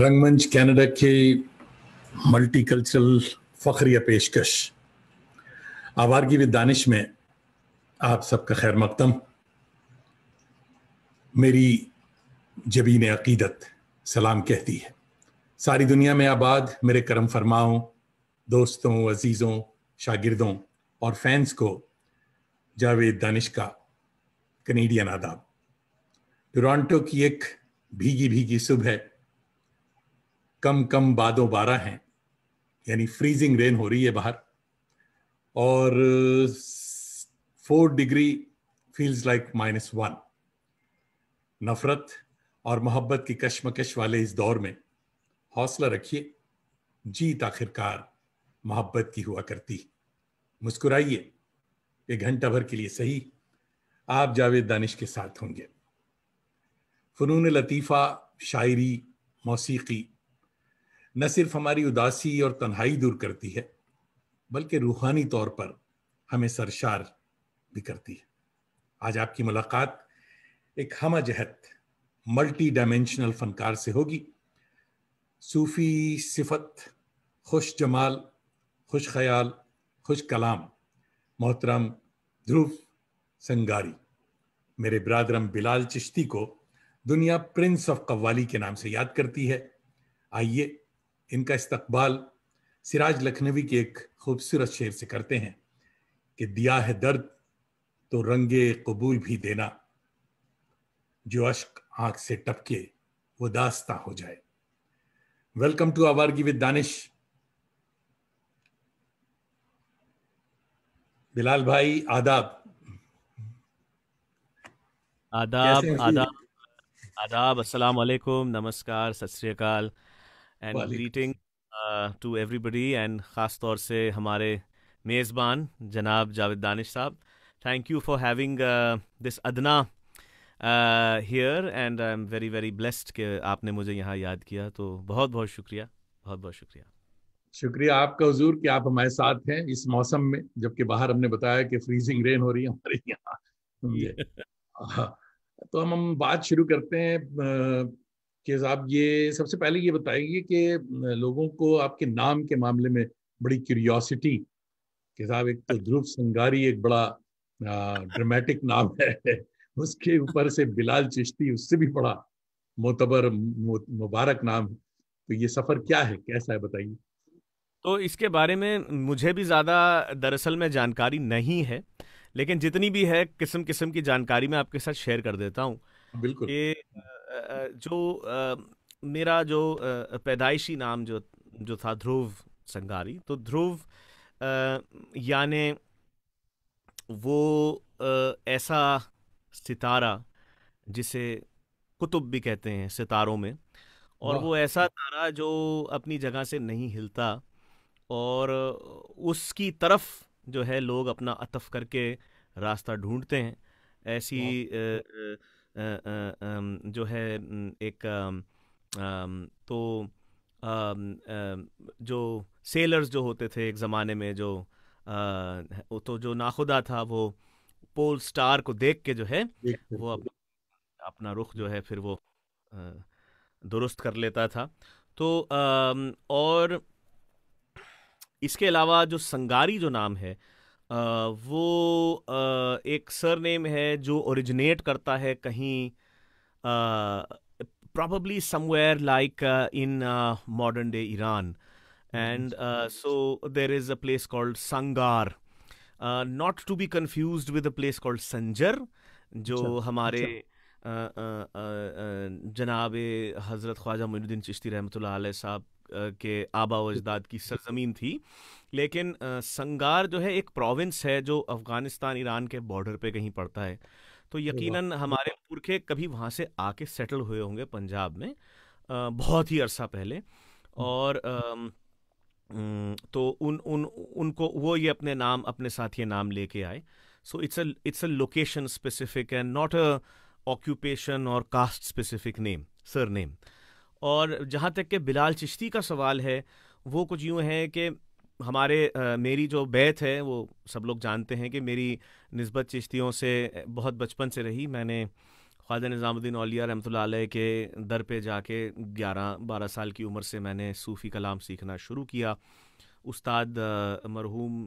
रंगमंच कनाडा के मल्टीकल्चरल फ़खरिया पेशकश आवारगी विद दानिश में आप सबका खैर मकदम मेरी जबीन अकीदत सलाम कहती है सारी दुनिया में आबाद मेरे करम फरमाओं दोस्तों अजीज़ों शागिर्दों और फैंस को जावेद दानिश का कनेडियन आदाब टोरंटो की एक भीगी भीगी सुबह कम कम बादों बारह हैं यानी फ्रीजिंग रेन हो रही है बाहर और four degree feels like minus one नफरत और मोहब्बत की कश्मकश वाले इस दौर में हौसला रखिए जीत आखिरकार मोहब्बत की हुआ करती मुस्कुराइए एक घंटा भर के लिए सही आप जावेद दानिश के साथ होंगे फ़नून लतीफ़ा शायरी मौसीकी न सिर्फ हमारी उदासी और तन्हाई दूर करती है बल्कि रूहानी तौर पर हमें सरशार भी करती है आज आपकी मुलाकात एक हम जहत मल्टी डायमेंशनल फनकार से होगी सूफी सिफत खुश जमाल खुश ख्याल खुश कलाम मोहतरम ध्रुव संगारी मेरे ब्रादरम बिलाल चिश्ती को दुनिया प्रिंस ऑफ कव्वाली के नाम से याद करती है आइए इनका इस्तकबाल सिराज लखनवी के एक खूबसूरत शेर से करते हैं कि दिया है दर्द तो रंगे कबूल भी देना जो अश्क आंख से टपके वो दास्ता हो जाए welcome to Awaargi with Danish Bilal भाई आदाब आदाब आदाब आदाब अस्सलाम वालेकुम नमस्कार सत श्रीकाल and greeting to everybody and ख़ास तौर से हमारे मेज़बान जनाब जावेद दानिश साहब thank you for having this अदना adna and I am very very blessed blessed कि आपने मुझे यहाँ याद किया तो बहुत बहुत शुक्रिया बहुत बहुत शुक्रिया शुक्रिया आपका हजूर कि आप हमारे साथ हैं इस मौसम में जबकि बाहर हमने बताया कि फ्रीजिंग रेन हो रही है हमारे यहाँ हाँ, तो हम हम बात शुरू करते हैं uh, कि आप ये सबसे पहले ये बताएंगे कि लोगों को आपके नाम के मामले में बड़ी क्यूरियोसिटी कि साहब एक तो ध्रुव संगारी एक बड़ा ड्रामेटिक नाम है उसके ऊपर से बिलाल चिश्ती उससे भी बड़ा मोतबर मुबारक नाम है तो ये सफ़र क्या है कैसा है बताइए तो इसके बारे में मुझे भी ज़्यादा दरअसल में जानकारी नहीं है लेकिन जितनी भी है किस्म किस्म की जानकारी मैं आपके साथ शेयर कर देता हूँ बिल्कुल ये जो मेरा जो पैदाइशी नाम जो जो था ध्रुव संगारी तो ध्रुव यानि वो ऐसा सितारा जिसे कुतुब भी कहते हैं सितारों में और वो ऐसा तारा जो अपनी जगह से नहीं हिलता और उसकी तरफ जो है लोग अपना अतफ करके रास्ता ढूंढते हैं ऐसी जो है एक तो जो सेलर्स जो होते थे एक ज़माने में जो तो जो नाखुदा था वो पोल स्टार को देख के जो है वो अपना अपना रुख जो है फिर वो दुरुस्त कर लेता था तो और इसके अलावा जो संगारी जो नाम है वो एक सर नेम है जो ओरिजिनेट करता है कहीं probably somewhere like in modern day Iran and so there is a place called Sangar not to be confuse with a place called Sanjar जो अच्छा, हमारे अच्छा। जनाब हज़रत ख्वाजा मोनुद्दीन चिश्ती रहमत साहब के आबा व अजदाद की सरजमीन थी लेकिन संगार जो है एक प्रोविंस है जो अफ़गानिस्तान ईरान के बॉर्डर पे कहीं पड़ता है तो यकीनन हमारे पुरखे कभी वहाँ से आके सेटल हुए होंगे पंजाब में बहुत ही अरसा पहले और तो उन उन उनको वो ये अपने नाम अपने साथ ये नाम लेके आए so it's it's a location specific and not a occupation और caste specific name surname और जहाँ तक कि बिलाल चिश्ती का सवाल है वो कुछ यूँ है कि हमारे आ, मेरी जो बैत है वो सब लोग जानते हैं कि मेरी नस्बत चिश्तियों से बहुत बचपन से रही मैंने ख्वाजा निज़ामुद्दीन अलिया रहमत के दर पे जाके 11-12 साल की उम्र से मैंने सूफ़ी कलाम सीखना शुरू किया उस्ताद मरहूम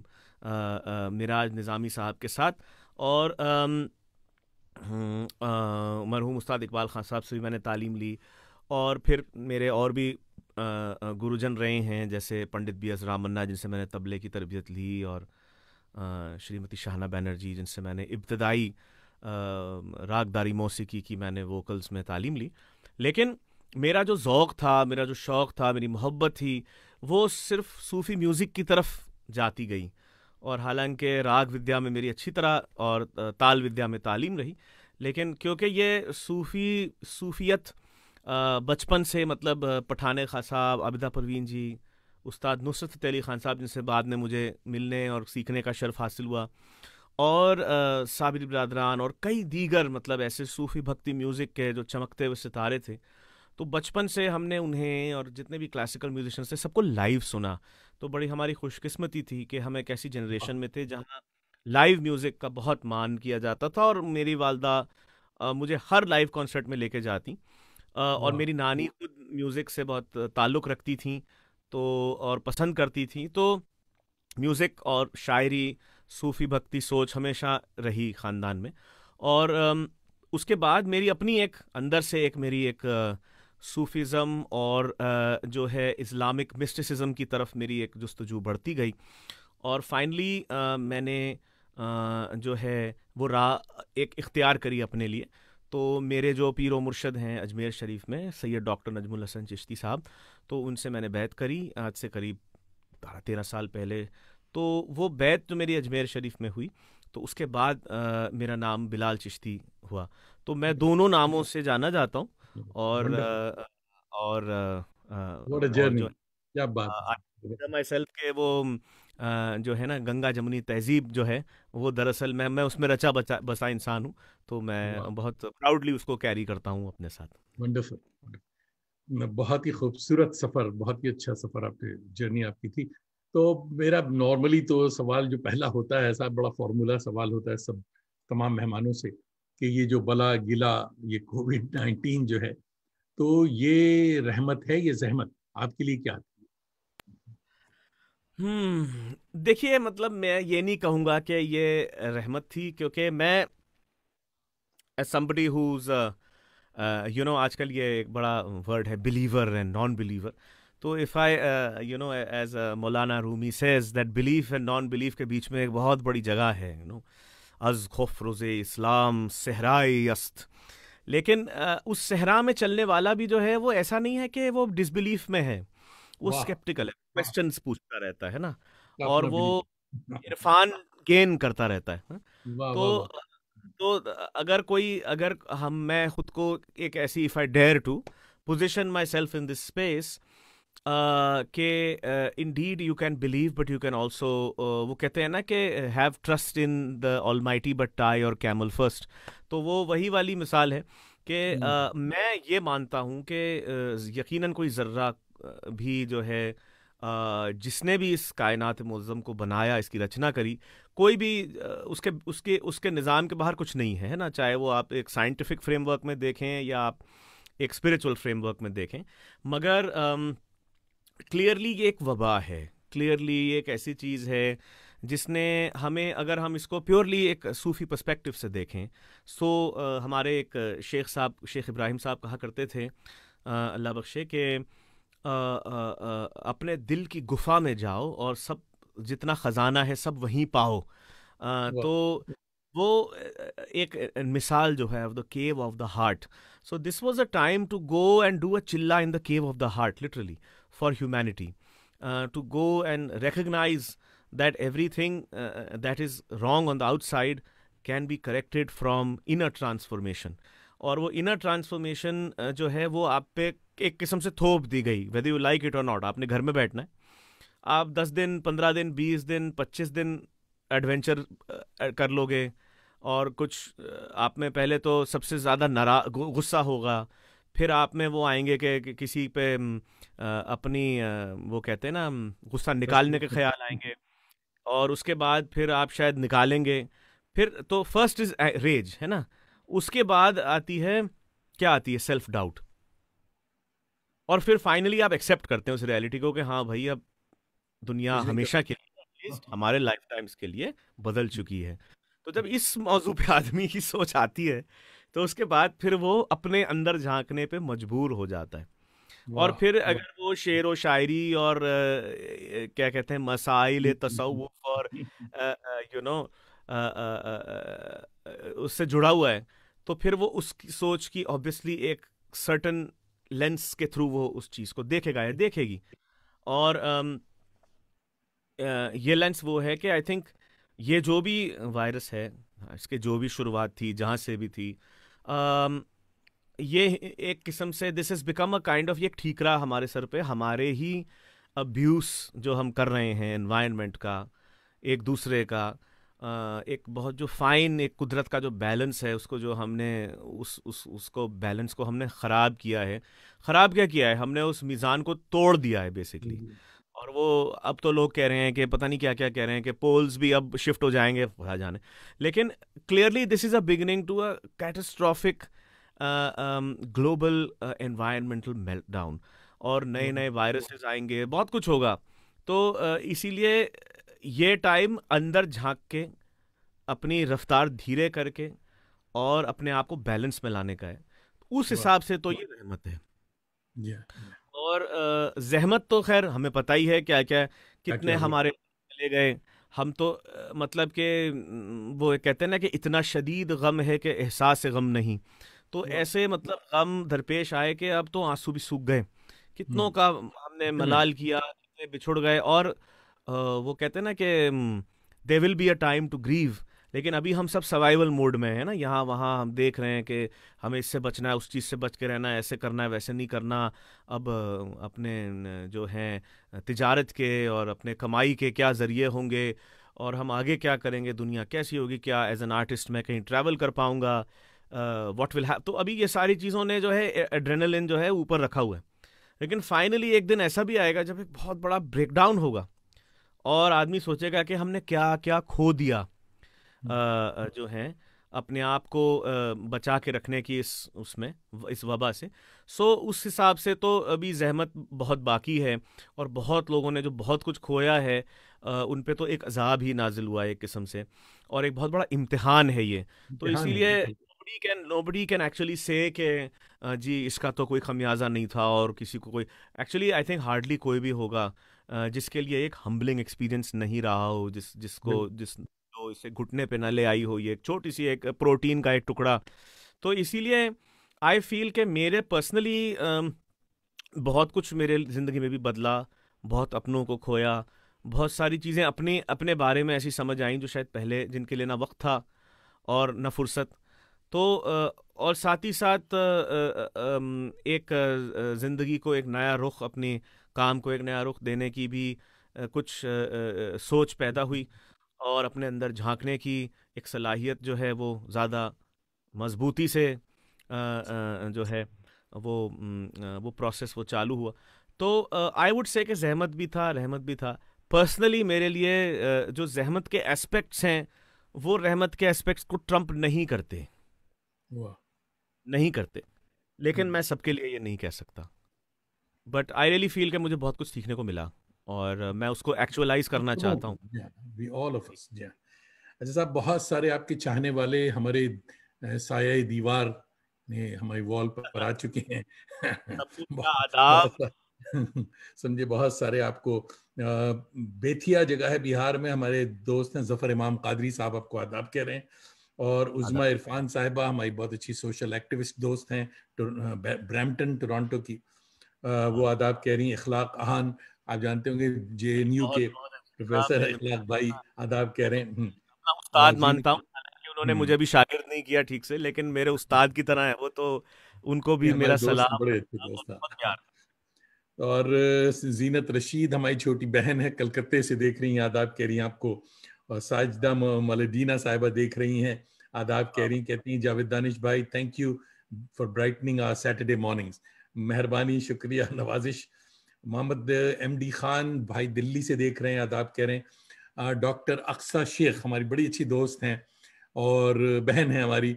मिराज निज़ामी साहब के साथ और हम्म, मरहूम उस्ताद इकबाल खान साहब से भी मैंने तालीम ली और फिर मेरे और भी गुरुजन रहे हैं जैसे पंडित बी एस रामन्ना जिनसे मैंने तबले की तरबियत ली और श्रीमती शाहना बैनर्जी जिनसे मैंने इब्तदाई रागदारी मौसीकी की मैंने वोकल्स में तालीम ली लेकिन मेरा जो ज़ौक था मेरा जो शौक़ था मेरी मोहब्बत थी वो सिर्फ सूफ़ी म्यूज़िक की तरफ जाती गई और हालांकि राग विद्या में मेरी अच्छी तरह और ताल विद्या में तालीम रही लेकिन क्योंकि ये सूफ़ी सूफ़ियत बचपन से मतलब पठान खा साहब आबिदा परवीन जी उस्ताद नुसरत फतेह अली खान साहब जिनसे बाद में मुझे मिलने और सीखने का शर्फ हासिल हुआ और साबिर बरदरान और कई दीगर मतलब ऐसे सूफ़ी भक्ति म्यूज़िक के जो चमकते हुए सितारे थे तो बचपन से हमने उन्हें और जितने भी क्लासिकल म्यूजिशन थे सबको लाइव सुना तो बड़ी हमारी खुशकिस्मती थी कि हम एक ऐसी जनरेशन में थे जहाँ लाइव म्यूज़िक का बहुत मान किया जाता था और मेरी वालदा मुझे हर लाइव कॉन्सर्ट में लेके जाती और मेरी नानी खुद म्यूज़िक से बहुत ताल्लुक़ रखती थी तो और पसंद करती थी तो म्यूज़िक और शायरी सूफ़ी भक्ति सोच हमेशा रही ख़ानदान में और उसके बाद मेरी अपनी एक अंदर से एक मेरी एक सूफ़िज़म और जो है इस्लामिक मिस्टिसिज्म की तरफ मेरी एक जस्तजू बढ़ती गई और फाइनली मैंने जो है वो राह एक इख्तियार करी अपने लिए तो मेरे जो पीर मुर्शद हैं अजमेर शरीफ में सैयद डॉक्टर नजमुल हसन चिश्ती साहब तो उनसे मैंने बैत करी आज से करीब बारह तेरह साल पहले तो वो बैत जो तो मेरी अजमेर शरीफ में हुई तो उसके बाद आ, मेरा नाम बिलाल चिश्ती हुआ तो मैं दोनों नामों से जाना जाता हूँ और आ, और, आ, और, और जो, क्या बात माई के वो जो है ना गंगा जमुनी तहजीब जो है वो दरअसल मैं मैं उसमें रचा बचा बसा इंसान हूँ तो मैं बहुत प्राउडली उसको कैरी करता हूँ अपने साथ वंडरफुल बहुत ही खूबसूरत सफ़र बहुत ही अच्छा सफ़र आपके जर्नी आपकी थी तो मेरा नॉर्मली तो सवाल जो पहला होता है ऐसा बड़ा फॉर्मूला सवाल होता है सब तमाम मेहमानों से कि ये जो बला गिला ये कोविड नाइन्टीन जो है तो ये रहमत है ये जहमत आपके लिए क्या है हम्म देखिए मतलब मैं ये नहीं कहूँगा कि ये रहमत थी क्योंकि मैं somebody who's uh, uh, you आजकल ये एक बड़ा वर्ड है बिलीवर एंड नॉन बिलीवर तो if I you know as Maulana Rumi says that belief and non belief के बीच में एक बहुत बड़ी जगह है यू नो अज खौफ रोज़ इस्लाम सहराई अस्त लेकिन uh, उस सहरा में चलने वाला भी जो है वो ऐसा नहीं है कि वो डिसबिलीफ में है वो स्केप्टिकल है क्वेश्चन पूछता रहता है ना और वो इरफान गेन करता रहता है हाँ। तो तो अगर कोई अगर हम मैं खुद को एक ऐसी if I dare to position myself in this space के indeed you can believe but you can also वो कहते हैं ना कि have trust in the almighty but tie your camel first तो वो वही वाली मिसाल है कि uh, मैं ये मानता हूँ कि uh, यकीनन कोई ज़र्रा भी जो है जिसने भी इस कायनात मुज़म को बनाया इसकी रचना करी कोई भी उसके उसके उसके निज़ाम के बाहर कुछ नहीं है ना चाहे वो आप एक साइंटिफिक फ्रेमवर्क में देखें या आप एक स्पिरिचुअल फ्रेमवर्क में देखें मगर क्लियरली ये एक वबा है क्लियरली एक ऐसी चीज़ है जिसने हमें अगर हम इसको प्योरली एक सूफ़ी पर्सपेक्टिव से देखें सो तो, हमारे एक शेख साहब शेख इब्राहिम साहब कहा करते थे अल्लाह बख्शे के आ, आ, अपने दिल की गुफा में जाओ और सब जितना खजाना है सब वहीं पाओ आ, तो वो एक मिसाल जो है of the cave of the heart so this was a time to go and do a chilla in the cave of the heart literally for humanity to go and recognise that everything that is wrong on the outside can be corrected from inner transformation और वो inner transformation जो है वो आप पे एक किस्म से थोप दी गई whether you like it or not आपने घर में बैठना है आप दस दिन पंद्रह दिन बीस दिन पच्चीस दिन एडवेंचर कर लोगे और कुछ आप में पहले तो सबसे ज़्यादा नरा गुस्सा होगा फिर आप में वो आएंगे कि, कि किसी पे अपनी वो कहते हैं ना गुस्सा निकालने के ख्याल आएंगे और उसके बाद फिर आप शायद निकालेंगे फिर तो फर्स्ट इज़ रेज है ना उसके बाद आती है क्या आती है सेल्फ डाउट और फिर फाइनली आप एक्सेप्ट करते हैं उस रियलिटी को कि हाँ भाई अब दुनिया हमेशा के लिए हमारे लाइफ टाइम्स के लिए बदल चुकी है तो जब इस मौजू पे आदमी की सोच आती है तो उसके बाद फिर वो अपने अंदर झांकने पे मजबूर हो जाता है और फिर अगर वो शेर व शायरी और क्या कहते हैं मसाइल तसवुफ और यू नो उससे जुड़ा हुआ है तो फिर वो उस सोच की ऑब्वियसली एक सर्टन लेंस के थ्रू वो उस चीज़ को देखेगा या देखेगी और um, uh, ये लेंस वो है कि आई थिंक ये जो भी वायरस है इसके जो भी शुरुआत थी जहाँ से भी थी um, ये एक किस्म से this is become a kind of ये ठीकरा हमारे सर पे हमारे ही अब्यूस जो हम कर रहे हैं इन्वायरमेंट का एक दूसरे का एक बहुत जो फाइन एक कुदरत का जो बैलेंस है उसको जो हमने उस उस उसको बैलेंस को हमने ख़राब किया है ख़राब क्या किया है हमने उस मीज़ान को तोड़ दिया है बेसिकली हम्म। और वो अब तो लोग कह रहे हैं कि पता नहीं क्या क्या कह रहे हैं कि पोल्स भी अब शिफ्ट हो जाएंगे पता जाने लेकिन clearly this is a beginning to a catastrophic global environmental meltdown और नए नए वायरसेस आएंगे बहुत कुछ होगा तो इसीलिए ये टाइम अंदर झांक के अपनी रफ्तार धीरे करके और अपने आप को बैलेंस में लाने का है उस हिसाब से तो ये रहमत है और जहमत तो खैर हमें पता ही है क्या क्या कितने हमारे चले गए हम तो मतलब के वो कहते हैं ना कि इतना शदीद गम है कि एहसास गम नहीं तो ऐसे मतलब गम दरपेश आए कि अब तो आंसू भी सूख गए कितनों हम्म। का हमने मलाल किया कितने बिछुड़ गए और वो कहते हैं ना कि there will be a time to grieve लेकिन अभी हम सब सर्वाइवल मोड में है ना यहाँ वहाँ हम देख रहे हैं कि हमें इससे बचना है उस चीज़ से बच के रहना है ऐसे करना है वैसे नहीं करना अब अपने जो हैं तिजारत के और अपने कमाई के क्या ज़रिए होंगे और हम आगे क्या करेंगे दुनिया कैसी होगी क्या एज एन आर्टिस्ट मैं कहीं ट्रैवल कर पाऊँगा वॉट विल है तो अभी ये सारी चीज़ों ने जो है एड्रेनलिन जो है ऊपर रखा हुआ है लेकिन फाइनली एक दिन ऐसा भी आएगा जब एक बहुत बड़ा ब्रेकडाउन होगा और आदमी सोचेगा कि हमने क्या क्या खो दिया हम्म। जो है अपने आप को बचा के रखने की इस उसमें इस वबा से सो उस हिसाब से तो अभी जहमत बहुत बाकी है और बहुत लोगों ने जो बहुत कुछ खोया है उन पे तो एक अजाब ही नाजिल हुआ है एक किस्म से और एक बहुत बड़ा इम्तहान है ये तो इसीलिए nobody can nobody can actually say के जी इसका तो कोई खमियाजा नहीं था और किसी को कोई एक्चुअली आई थिंक हार्डली कोई भी होगा जिसके लिए एक हम्बलिंग एक्सपीरियंस नहीं रहा हो जिस जिसको जिस तो इसे घुटने पे ना ले आई हो ये एक छोटी सी एक प्रोटीन का एक टुकड़ा तो इसीलिए आई फील के मेरे पर्सनली बहुत कुछ मेरे ज़िंदगी में भी बदला बहुत अपनों को खोया बहुत सारी चीज़ें अपनी अपने बारे में ऐसी समझ आईं जो शायद पहले जिनके लिए ना वक्त था और न फुर्सत तो और साथ ही साथ एक ज़िंदगी को एक नया रुख अपनी काम को एक नया रुख देने की भी कुछ सोच पैदा हुई और अपने अंदर झांकने की एक सलाहियत जो है वो ज़्यादा मजबूती से जो है वो वो प्रोसेस वो चालू हुआ तो आई वुड से कि जहमत भी था रहमत भी था पर्सनली मेरे लिए जो जहमत के एस्पेक्ट्स हैं वो रहमत के एस्पेक्ट्स को ट्रम्प नहीं करते नहीं करते लेकिन मैं सबके लिए ये नहीं कह सकता बट आई रियली फील के मुझे बहुत कुछ सीखने को मिला और मैं उसको एक्चुअलाइज करना चाहता हूँ अच्छा साहब बहुत सारे आपके चाहने वाले हमारे साया दीवार ने हमारी वॉल पर आ चुके हैं समझे बहुत सारे आपको बेथिया जगह है बिहार में हमारे दोस्त हैं जफर इमाम कादरी साहब आपको आदाब कह रहे हैं और उजमा इरफान साहिबा हमारी बहुत अच्छी सोशल एक्टिविस्ट दोस्त हैं ब्रैमटन टोरंटो की वो आदाब कह रही हैं इखलाक आहान आप जानते होंगे जे एन यू के प्रोफेसर इखलाक भाई हाँ। आदाब कह रहे हैं हम्म। उस्ताद मानता हूँ उन्होंने हम्म। मुझे अभी शागिर्द नहीं किया ठीक से लेकिन मेरे उस्ताद की तरह है वो तो उनको भी मेरा सलाम बड़े अच्छे और जीनत रशीद हमारी छोटी बहन है कलकत्ते से देख रही हैं आदाब कह रही हैं आपको और साजदा मलदीना साहिबा देख रही हैं आदाब कह हाँ। रही कहती हैं जावेद दानिश भाई thank you for brightening our Saturday mornings मेहरबानी शुक्रिया नवाजिश मोहम्मद एम डी खान भाई दिल्ली से देख रहे हैं आदाब कह रहे हैं डॉक्टर अक्सा शेख हमारी बड़ी अच्छी दोस्त हैं और बहन है हमारी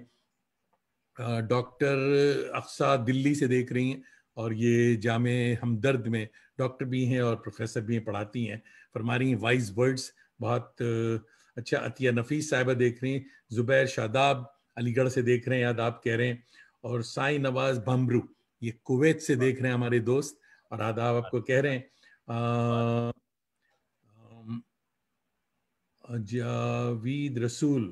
डॉक्टर अक्सा दिल्ली से देख रही हैं और ये जाम हमदर्द में डॉक्टर भी हैं और प्रोफेसर भी हैं पढ़ाती हैं फरमा रही हैं वाइज वर्ड्स बहुत अच्छा अतिया नफीस साहिबा देख रही हैं जुबैर शादाब अलीगढ़ से देख रहे हैं याद आप कह रहे हैं और साई नवाज भमरू ये कुवैत से देख रहे हैं हमारे दोस्त और आदाब आपको कह रहे हैं जावीद रसूल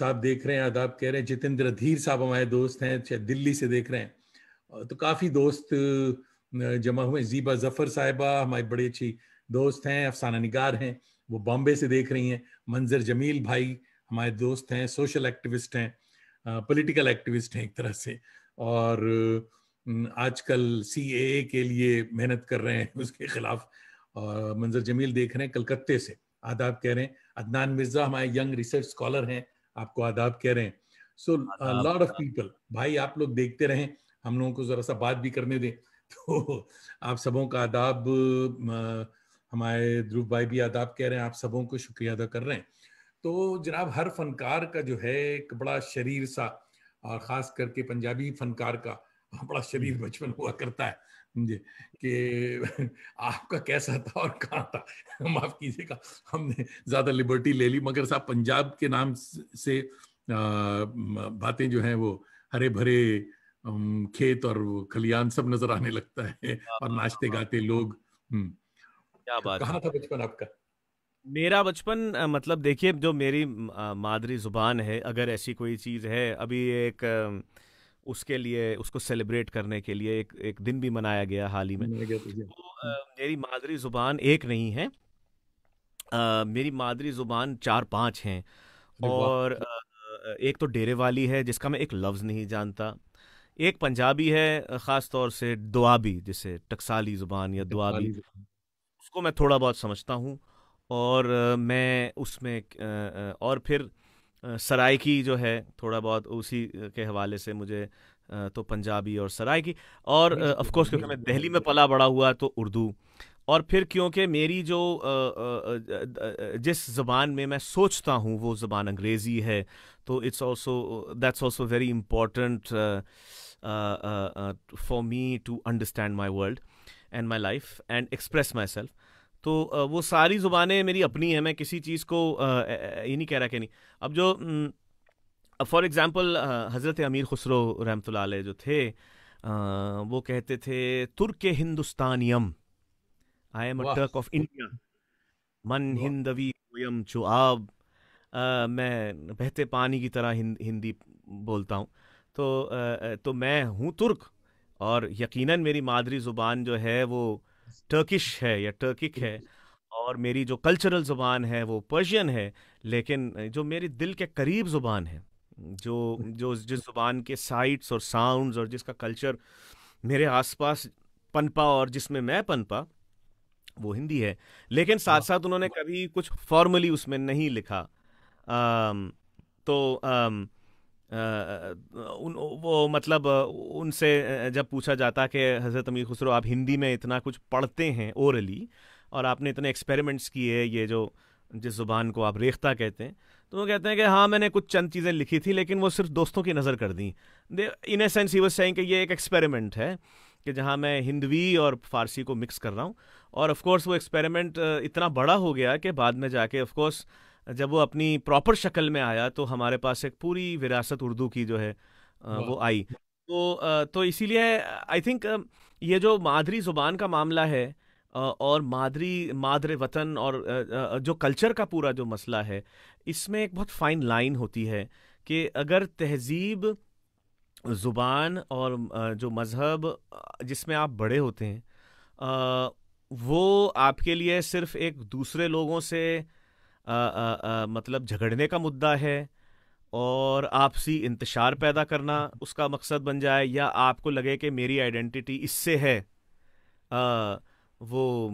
साहब देख रहे हैं आदाब कह रहे हैं जितेंद्र धीर साहब हमारे दोस्त हैं चाहे दिल्ली से देख रहे हैं तो काफ़ी दोस्त जमा हुए जीबा जफर साहिबा हमारी बड़ी अच्छी दोस्त हैं अफसाना निगार हैं वो बॉम्बे से देख रही हैं मंजर जमील भाई हमारे दोस्त हैं सोशल एक्टिविस्ट हैं पॉलिटिकल एक्टिविस्ट हैं एक तरह से और आजकल सी ए के लिए मेहनत कर रहे हैं उसके खिलाफ और मंजर जमील देख रहे हैं कलकत्ते से आदाब कह रहे हैं अदनान मिर्जा हमारे यंग रिसर्च स्कॉलर हैं आपको आदाब कह रहे हैं सो लॉट ऑफ पीपल भाई आप लोग देखते रहें हम लोगों को जरा सा बात भी करने दें तो आप सबों का आदाब हमारे ध्रुव भाई भी आदाब कह रहे हैं आप सबों को शुक्रिया अदा कर रहे हैं तो जनाब हर फनकार का जो है एक बड़ा शरीर सा और ख़ास करके पंजाबी फनकार का बड़ा शरीर हम्म। बचपन हुआ करता है जी कि आपका कैसा था और कहाँ था माफ कीजिएगा हमने ज़्यादा लिबर्टी ले ली मगर साहब पंजाब के नाम से बातें जो हैं वो हरे भरे खेत और खलियान सब नजर आने लगता है और नाचते गाते लोग क्या बात हम्म। कहाँ था बचपन आपका मेरा बचपन मतलब देखिए जो मेरी मादरी ज़ुबान है अगर ऐसी कोई चीज़ है अभी एक उसके लिए उसको सेलिब्रेट करने के लिए एक एक दिन भी मनाया गया हाल ही में तो, तो मेरी मादरी ज़ुबान एक नहीं है मेरी मादरी ज़ुबान चार पांच हैं और एक तो डेरे वाली है जिसका मैं एक लफ्ज़ नहीं जानता एक पंजाबी है ख़ास तौर से दुआबी जिसे टकसाली ज़ुबान या दुआबी उसको मैं थोड़ा बहुत समझता हूँ और मैं उसमें और फिर सराय की जो है थोड़ा बहुत उसी के हवाले से मुझे तो पंजाबी और सराय की और अफकोर्स क्योंकि मैं दिल्ली में पला बड़ा हुआ तो उर्दू और फिर क्योंकि मेरी जो जिस ज़बान में मैं सोचता हूँ वो ज़बान अंग्रेज़ी है तो it's also that's also very important for me to understand my world and my life and express myself तो वो सारी ज़ुबानें मेरी अपनी हैं मैं किसी चीज़ को ये नहीं कह रहा कि नहीं अब जो फॉर एग्ज़ाम्पल हज़रत अमीर खुसरो रहमत जो थे वो कहते थे तुर्क हिंदुस्तानियम I am a Turk of India मन हिंदवी चो चुआब मैं बहते पानी की तरह हिं, हिंदी बोलता हूँ तो आ, तो मैं हूँ तुर्क और यकीनन मेरी मादरी ज़ुबान जो है वो टर्किश है या टर्किक है और मेरी जो कल्चरल ज़ुबान है वो पर्शियन है लेकिन जो मेरे दिल के करीब ज़ुबान है जो जो जिस ज़ुबान के साइट्स और साउंड्स और जिसका कल्चर मेरे आसपास पनपा और जिसमें मैं पनपा वो हिंदी है लेकिन साथ साथ उन्होंने कभी कुछ फॉर्मली उसमें नहीं लिखा आम, तो आम, उन वो मतलब उनसे जब पूछा जाता कि हज़रत अमीर खुसरो आप हिंदी में इतना कुछ पढ़ते हैं ओरली और आपने इतने एक्सपेरिमेंट्स किए ये जो जिस ज़ुबान को आप रेख्ता कहते हैं तो वो कहते हैं कि हाँ मैंने कुछ चंद चीज़ें लिखी थी लेकिन वो सिर्फ दोस्तों की नज़र कर दी दे इन ए सेंस ही वो सही कि ये एक एक्सपेरिमेंट है कि जहाँ मैं हिंदवी और फारसी को मिक्स कर रहा हूँ और ऑफ़ कोर्स वो एक्सपेरिमेंट इतना बड़ा हो गया कि बाद में जाके ऑफ़ कोर्स जब वो अपनी प्रॉपर शक्ल में आया तो हमारे पास एक पूरी विरासत उर्दू की जो है वो आई तो तो इसीलिए आई थिंक ये जो मादरी ज़ुबान का मामला है और मादरी मादरे वतन और जो कल्चर का पूरा जो मसला है इसमें एक बहुत फाइन लाइन होती है कि अगर तहजीब ज़ुबान और जो मज़हब जिसमें आप बड़े होते हैं वो आपके लिए सिर्फ एक दूसरे लोगों से आ, आ, आ, मतलब झगड़ने का मुद्दा है और आपसी इंतशार पैदा करना उसका मकसद बन जाए या आपको लगे कि मेरी आइडेंटिटी इससे है आ, वो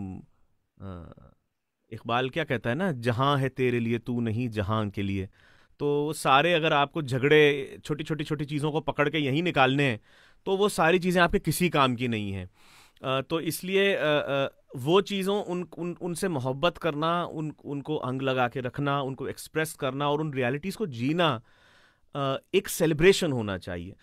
इकबाल क्या कहता है ना जहाँ है तेरे लिए तू नहीं जहाँ के लिए तो सारे अगर आपको झगड़े छोटी छोटी छोटी चीज़ों को पकड़ के यहीं निकालने हैं तो वो सारी चीज़ें आपके किसी काम की नहीं हैं तो इसलिए वो चीज़ों उन, उन उनसे मोहब्बत करना उन उनको अंग लगा के रखना उनको एक्सप्रेस करना और उन रियलिटीज़ को जीना एक सेलिब्रेशन होना चाहिए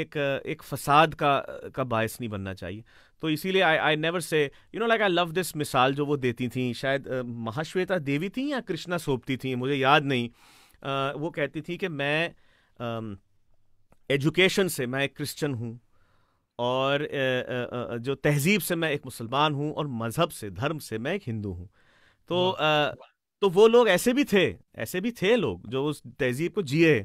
एक एक फसाद का का बायस नहीं बनना चाहिए तो इसीलिए I I never say you know like I love this मिसाल जो वो देती थी शायद महाश्वेता देवी थी या कृष्णा सोपती थी मुझे याद नहीं वो कहती थी कि मैं एजुकेशन से मैं एक क्रिश्चन हूँ और जो तहजीब से मैं एक मुसलमान हूँ और मज़हब से धर्म से मैं एक हिंदू हूँ तो तो वो लोग ऐसे भी थे ऐसे भी थे लोग जो उस तहजीब को जिए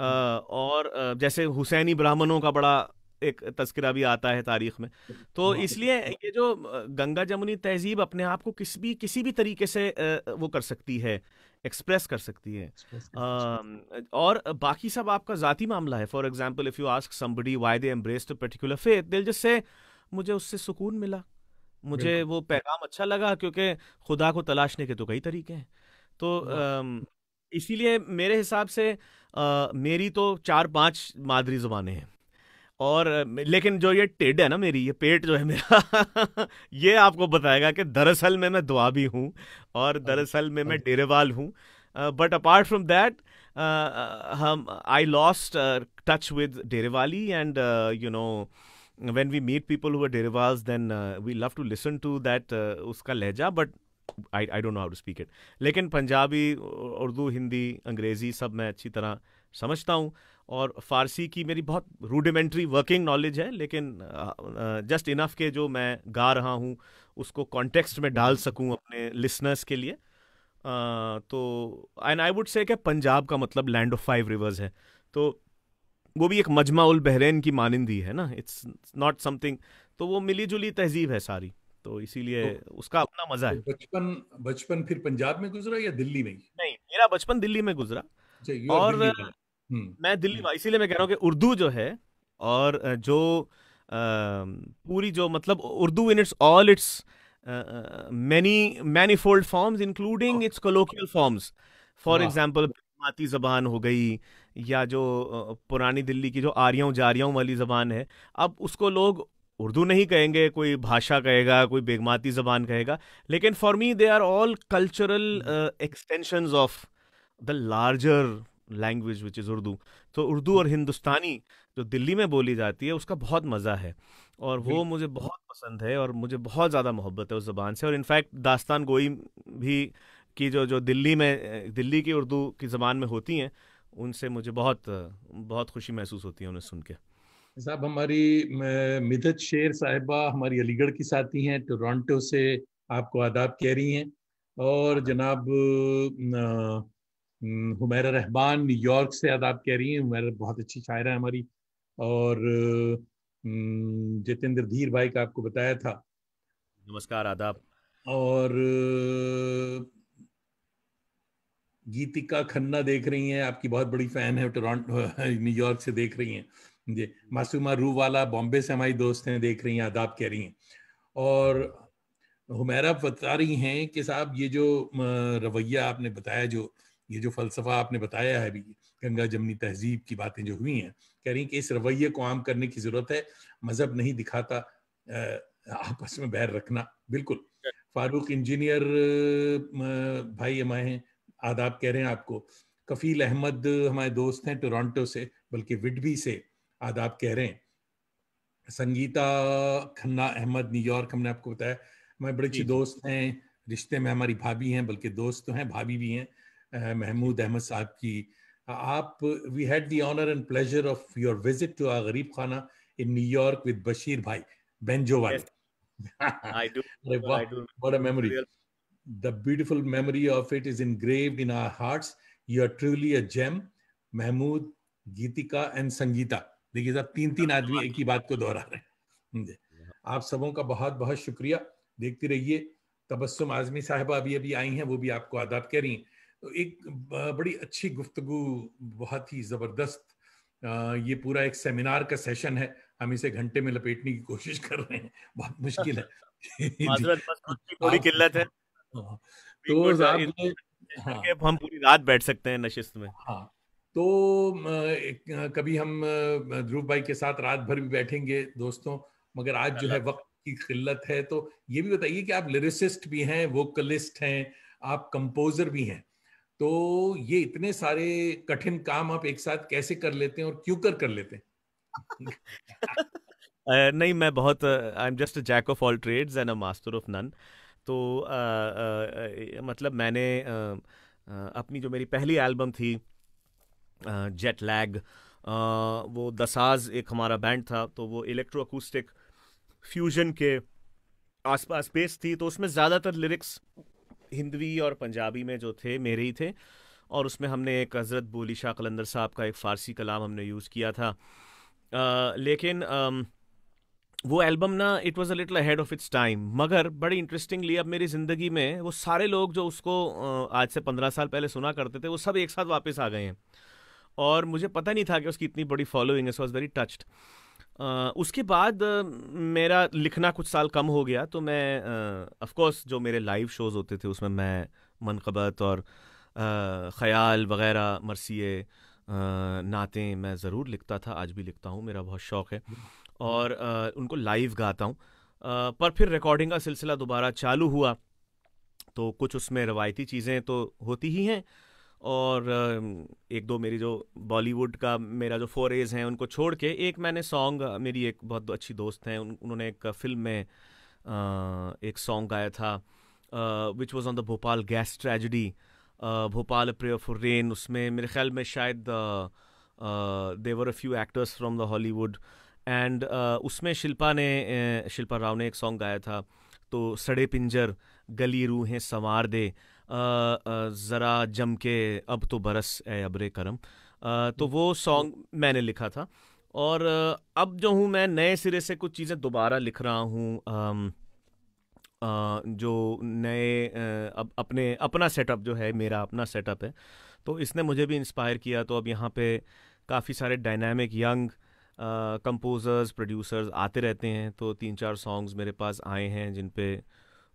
और जैसे हुसैनी ब्राह्मणों का बड़ा एक तस्करा भी आता है तारीख में तो इसलिए ये जो गंगा जमुनी तहजीब अपने आप को किसी भी किसी भी तरीके से वो कर सकती है एक्सप्रेस कर सकती है और बाकी सब आपका ज़ाती मामला है for example if you ask somebody why they embrace particular faith दिल जिससे से मुझे उससे सुकून मिला मुझे वो पैगाम अच्छा लगा क्योंकि खुदा को तलाशने के तो कई तरीके हैं तो इसीलिए मेरे हिसाब से मेरी तो चार पांच मादरी ज़बानें हैं और लेकिन जो ये टेड है ना मेरी ये पेट जो है मेरा ये आपको बताएगा कि दरअसल में मैं दुआबी हूँ और दरअसल में मैं डेरेवाल हूँ बट अपार्ट फ्रॉम दैट हम I lost touch with Derawali and you know when we meet people हुआ are Derivals, we love to listen to that उसका लहजा but I I don't know how to speak it लेकिन पंजाबी उर्दू हिंदी अंग्रेज़ी सब मैं अच्छी तरह समझता हूँ और फारसी की मेरी बहुत रूडिमेंट्री वर्किंग नॉलेज है लेकिन जस्ट इनफ के जो मैं गा रहा हूँ उसको कॉन्टेक्स्ट में डाल सकूँ अपने लिसनर्स के लिए तो एंड आई वुड से कि पंजाब का मतलब लैंड ऑफ फाइव रिवर्स है तो वो भी एक मजमा उल बहरेन की मानंदी है ना इट्स नॉट समथिंग तो वो मिली जुली तहजीब है सारी तो इसीलिए तो, उसका अपना मजा है बचपन बचपन फिर पंजाब में गुजरा या दिल्ली में नहीं मेरा बचपन दिल्ली में गुजरा अच्छा, और हम्म। मैं दिल्ली में हम्म। इसीलिए मैं कह रहा हूँ कि उर्दू जो है और जो पूरी जो मतलब Urdu in its all its many manifold forms including its colloquial forms for example माती जबान हो गई या जो पुरानी दिल्ली की जो आर्यों जारियों वाली जबान है अब उसको लोग उर्दू नहीं कहेंगे कोई भाषा कहेगा कोई बेगमाती जबान कहेगा लेकिन for me they are all cultural extension of the larger language which is Urdu तो उर्दू और हिंदुस्तानी जो दिल्ली में बोली जाती है उसका बहुत मज़ा है और वो मुझे बहुत पसंद है और मुझे बहुत ज़्यादा मोहब्बत है उस ज़बान से और इनफैक्ट दास्तान गोई भी की जो जो दिल्ली में दिल्ली की उर्दू की ज़बान में होती हैं उनसे मुझे बहुत बहुत खुशी महसूस होती है उन्हें सुन के साहब हमारी मिदत शेर साहिबा हमारी अलीगढ़ की साथी हैं टोरंटो से आपको आदाब कह रही हैं और हाँ। जनाब हम्म, हुमैर रहमान न्यूयॉर्क से आदाब कह रही हैं हुमैर बहुत अच्छी शायर है हमारी और हम्म, जितेंद्र धीर भाई का आपको बताया था नमस्कार आदाब और गीतिका खन्ना देख रही हैं आपकी बहुत बड़ी फैन है टोरंटो न्यूयॉर्क से देख रही हैं जी मासूमा रू वाला बॉम्बे से हमारी दोस्त हैं देख रही हैं आदाब कह रही हैं और हुमैरा बता रही हैं कि साहब ये जो रवैया आपने बताया जो ये जो फलसफा आपने बताया है अभी गंगा जमनी तहजीब की बातें जो हुई हैं कह रही कि इस रवैये को आम करने की जरूरत है मजहब नहीं दिखाता आपस में बैर रखना बिल्कुल फारूक इंजीनियर भाई हमारे आदाब कह रहे हैं आपको कफील अहमद हमारे दोस्त हैं टोरंटो से बल्कि विडबी से आदाब कह रहे हैं संगीता खन्ना अहमद न्यूयॉर्क हमने आपको बताया हमारे बड़े अच्छे दोस्त हैं रिश्ते में हमारी भाभी हैं बल्कि दोस्त तो हैं भाभी भी हैं महमूद अहमद साहब की आप we had the honour and pleasure of your visit to our gharib khana in New York with Bashir भाई बेंजो वाले memory the beautiful memory of it is is engraved in our hearts you are truly a gem Mahmood Geetika and Sangeeta देखिए साहब तीन तीन आदमी एक ही बात को दोहरा रहे हैं आप सबों का बहुत बहुत शुक्रिया देखती रहिए तबस्सुम आजमी साहिबा अभी अभी आई हैं वो भी आपको आदाब कह रही हैं तो एक बड़ी अच्छी गुफ्तगु बहुत ही ज़बरदस्त ये पूरा एक सेमिनार का सेशन है हम इसे घंटे में लपेटने की कोशिश कर रहे हैं बहुत मुश्किल है थोड़ी किल्लत है हाँ। तो, तो हाँ। हम पूरी रात बैठ सकते हैं नशिस्त में हाँ तो कभी हम ध्रुव भाई के साथ रात भर भी बैठेंगे दोस्तों मगर आज जो है वक्त की किल्लत है तो ये भी बताइए कि आप लिरिसिस्ट भी हैं वोकलिस्ट हैं आप कंपोजर भी हैं तो ये इतने सारे कठिन काम आप एक साथ कैसे कर लेते हैं और क्यों कर कर लेते हैं Uh, नहीं मैं बहुत I am just jack of all trades and a master of none तो uh, uh, मतलब मैंने अपनी जो मेरी पहली एल्बम थी जेट लैग वो दसाज एक हमारा बैंड था तो वो इलेक्ट्रो अकूस्टिक फ्यूजन के आसपास बेस थी तो उसमें ज़्यादातर लिरिक्स हिंदवी और पंजाबी में जो थे मेरे ही थे और उसमें हमने एक हज़रत बोली शाह कलंदर साहब का एक फ़ारसी कलाम हमने यूज़ किया था आ, लेकिन आ, वो एल्बम ना it was a little head of its time मगर बड़ी इंटरेस्टिंगली अब मेरी ज़िंदगी में वो सारे लोग जो उसको आज से पंद्रह साल पहले सुना करते थे वो सब एक साथ वापस आ गए हैं और मुझे पता नहीं था कि उसकी इतनी बड़ी फॉलोइंग है सो वॉज वेरी टच्ड उसके बाद मेरा लिखना कुछ साल कम हो गया तो मैं ऑफकोर्स जो मेरे लाइव शोज़ होते थे उसमें मैं मनकबत और ख़याल वगैरह मरसिए नातें मैं ज़रूर लिखता था आज भी लिखता हूँ मेरा बहुत शौक़ है और आ, उनको लाइव गाता हूँ पर फिर रिकॉर्डिंग का सिलसिला दोबारा चालू हुआ तो कुछ उसमें रवायती चीज़ें तो होती ही हैं और एक दो मेरी जो बॉलीवुड का मेरा जो फोरेज हैं उनको छोड़ के एक मैंने सॉन्ग मेरी एक बहुत अच्छी दोस्त हैं उन्होंने एक फिल्म में एक सॉन्ग गाया था which was on the Bhopal gas tragedy Bhopal pray for rain उसमें मेरे ख्याल में शायद there were a few actors from the Hollywood and उसमें शिल्पा ने शिल्पा राव ने एक सॉन्ग गाया था तो सड़े पिंजर गली रूहें संवार दे ज़रा जम के अब तो बरस ए अबरे करम तो वो सॉन्ग हम्म। मैंने लिखा था और अब जो हूँ मैं नए सिरे से कुछ चीज़ें दोबारा लिख रहा हूँ जो नए अब अपने अपना सेटअप जो है मेरा अपना सेटअप है तो इसने मुझे भी इंस्पायर किया तो अब यहाँ पे काफ़ी सारे डायनामिक यंग कंपोज़र्स प्रोड्यूसर्स आते रहते हैं तो तीन चार सॉन्ग्स मेरे पास आए हैं जिन पे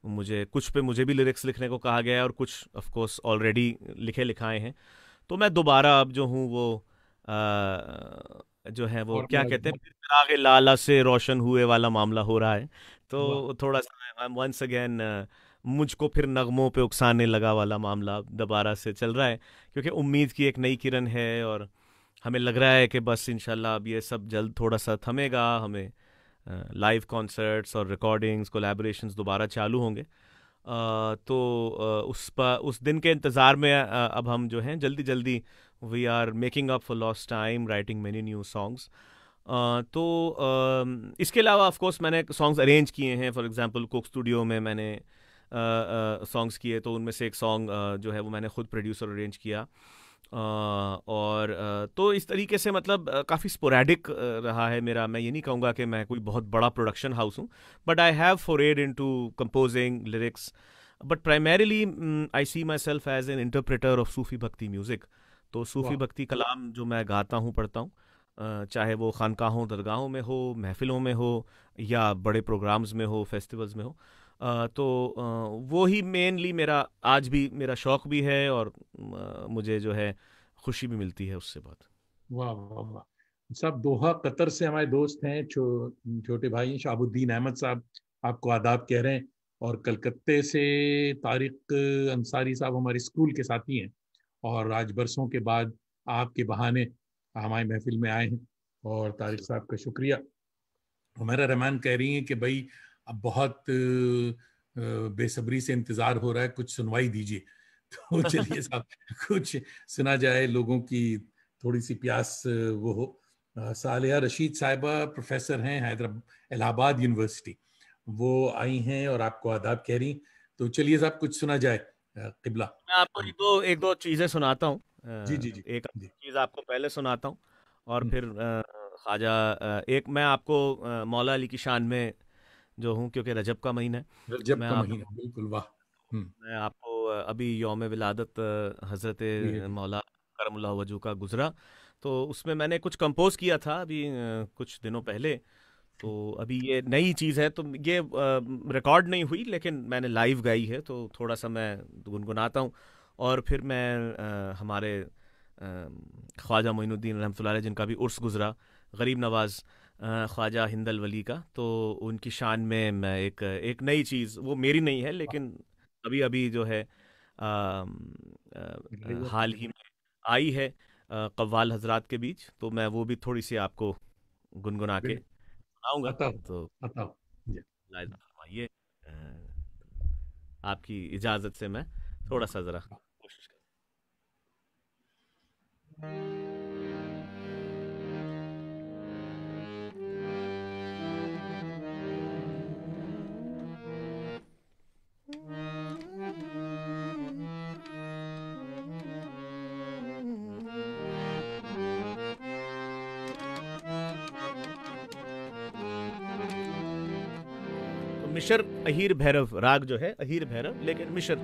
मुझे कुछ पे मुझे भी लिरिक्स लिखने को कहा गया है और कुछ ऑफ कोर्स ऑलरेडी लिखे लिखाए हैं तो मैं दोबारा अब जो हूँ वो आ, जो है वो क्या कहते हैं आगे लाला से रोशन हुए वाला मामला हो रहा है तो थोड़ा सा वंस अगेन मुझको फिर नगमों पे उकसाने लगा वाला मामला दोबारा से चल रहा है क्योंकि उम्मीद की एक नई किरण है और हमें लग रहा है कि बस इनशाला अब ये सब जल्द थोड़ा सा थमेगा हमें लाइव कॉन्सर्ट्स और रिकॉर्डिंग्स कोलेब्रेशन दोबारा चालू होंगे तो उस पर उस दिन के इंतज़ार में अब हम जो हैं जल्दी जल्दी we are making up for lost time writing many new songs तो इसके अलावा ऑफ कोर्स मैंने सॉन्ग्स अरेंज किए हैं फॉर एग्जांपल कुक स्टूडियो में मैंने सॉन्ग्स किए तो उनमें से एक सॉन्ग जो है वो मैंने खुद प्रोड्यूसर अरेंज किया uh, और तो इस तरीके से मतलब काफ़ी स्पोरेडिक रहा है मेरा मैं ये नहीं कहूँगा कि मैं कोई बहुत बड़ा प्रोडक्शन हाउस हूँ but I have forayed into composing lyrics but primarily I see myself as an interpreter of Sufi bhakti music तो सूफ़ी भक्ति कलाम जो मैं गाता हूँ पढ़ता हूँ चाहे वो खानकाहों दरगाहों में हो महफिलों में हो या बड़े प्रोग्राम्स में हो फेस्टिवल्स में हो तो वो ही मेनली मेरा आज भी मेरा शौक़ भी है और मुझे जो है खुशी भी मिलती है उससे बहुत वाह वाह वाह साहब दोहा कतर से हमारे दोस्त हैं छो, छोटे भाई शाहबुद्दीन अहमद साहब आपको आदाब कह रहे हैं और कलकत्ते से तारिक अंसारी साहब हमारे स्कूल के साथी हैं और आज बरसों के बाद आपके बहाने हमारी महफिल में आए हैं और तारिक साहब का शुक्रिया हमारा रहमान कह रही हैं कि भाई अब बहुत बेसब्री से इंतजार हो रहा है कुछ सुनवाई दीजिए तो चलिए साहब कुछ सुना जाए लोगों की थोड़ी सी प्यास वो हो सालिया रशीद साहिबा प्रोफेसर हैं हैदराबाद इलाहाबाद यूनिवर्सिटी वो आई हैं और आपको आदाब कह रही तो चलिए साहब कुछ सुना जाए किबला मैं आपको एक दो एक दो चीज़ें सुनाता हूँ जी जी जी एक चीज़ आपको पहले सुनाता हूँ और हम्म। फिर ख्वाजा एक मैं आपको मौला अली की शान में जो हूँ क्योंकि रजब का महीना है रजब का महीना बिल्कुल वाह हम्म। मैं आपको अभी योम विलादत हज़रत मौला करमुल्ला वजू का गुजरा तो उसमें मैंने कुछ कंपोज किया था अभी कुछ दिनों पहले तो अभी ये नई चीज़ है तो ये रिकॉर्ड नहीं हुई लेकिन मैंने लाइव गाई है तो थोड़ा सा मैं गुनगुनाता हूँ और फिर मैं आ, हमारे ख्वाजा मोनुद्दीन रहमत जिनका भी उर्स गुज़रा गरीब नवाज़ ख्वाजा हिंदल वली का तो उनकी शान में मैं एक एक नई चीज़ वो मेरी नहीं है लेकिन अभी अभी जो है आ, आ, हाल ही में आई है कव्वाल हजरात के बीच तो मैं वो भी थोड़ी सी आपको गुनगुना के सुनाऊंगा तो फरमाइए आपकी इजाज़त से मैं थोड़ा सा ज़रा हाँ। कोशिश करूँ मिश्र अहीर भैरव राग जो है अहीर भैरव लेकिन मिश्र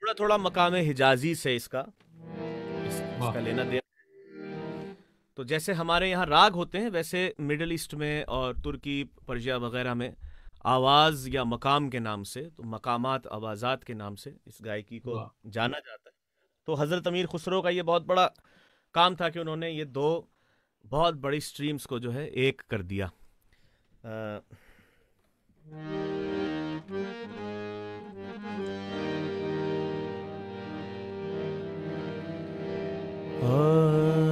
थोड़ा थोड़ा मकाम हिजाजी से इसका इस, इसका लेना देना तो जैसे हमारे यहाँ राग होते हैं वैसे मिडल ईस्ट में और तुर्की परजिया वगैरह में आवाज़ या मकाम के नाम से तो मकामात आवाज़ात के नाम से इस गायकी को जाना जाता है तो हज़रत अमीर खुसरो का ये बहुत बड़ा काम था कि उन्होंने ये दो बहुत बड़ी स्ट्रीम्स को जो है एक कर दिया आ... Oh.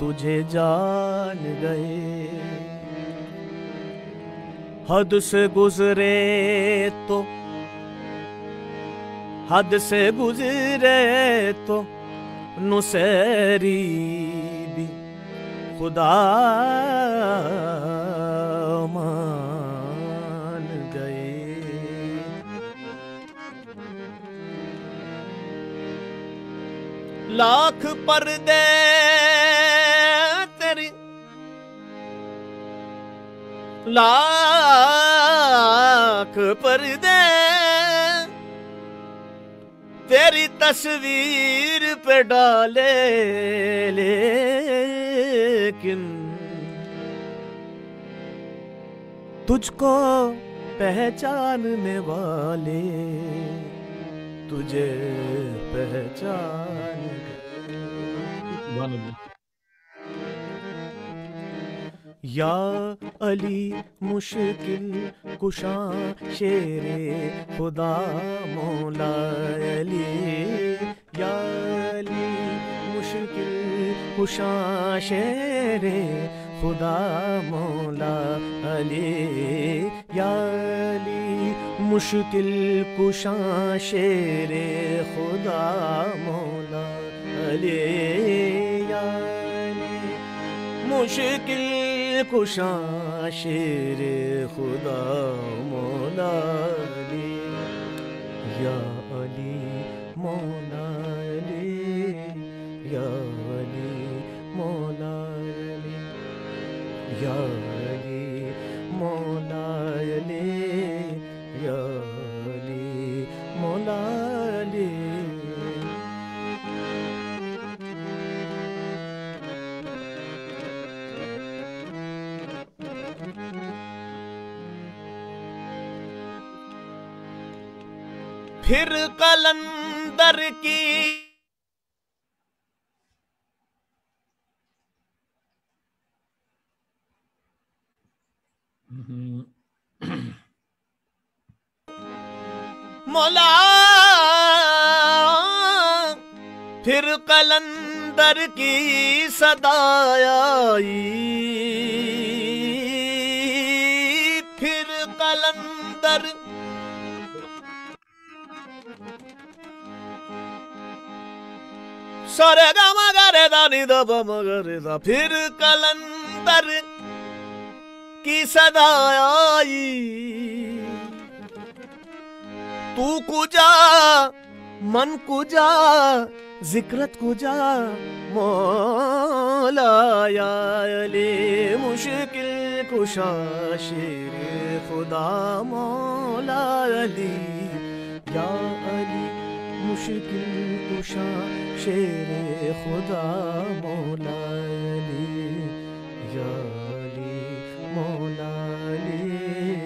तुझे जान गए हद से गुजरे तो हद से गुजरे तो नुसेरी भी खुदा मान गए लाख परदे लाख दे तेरी तस्वीर पे डाले लेकिन तुझको पहचानने वाले तुझे पहचान या अली मुश्किल कुशा शेरे खुदा मौला अली या अली मुश्किल कुशा शेरे खुदा मौला अली या अली मुश्किल कुशा शेरे खुदा मौला अली या अली मुश्किल कुशां शेर खुदा मौला अली या अली मौला फिर कलंदर की मोला फिर कलंदर की सदाई सर गम गरे दानी दब मगरे दा फिर कलंदर की सदा आई तू कुजा मन कुजा जिक्रत कुजा ले मुश्किल कुशा शेर खुदा मौला अली या अली मुश्किल कुशा شیر خدا مولا علی یا علی مولا علی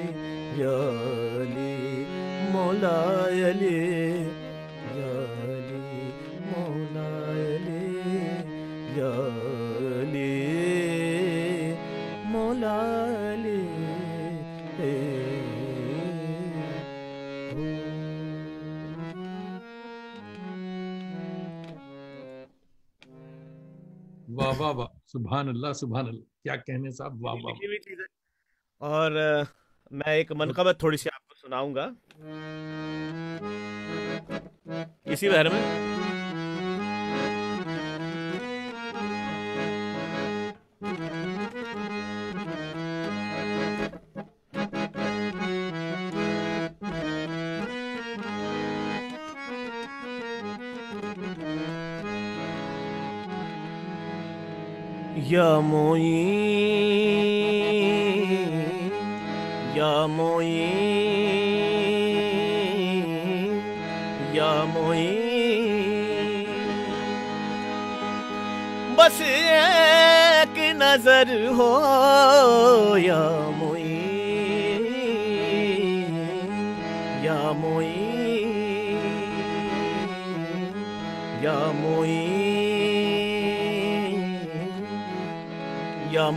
یا علی مولا علی वाह वाह वाह अल्लाह अल्लाह क्या कहने साहब वाह वाह और मैं एक मनकबत थोड़ी सी आपको सुनाऊंगा इसी बहर में やもいやもいやもい बस एक नजर हो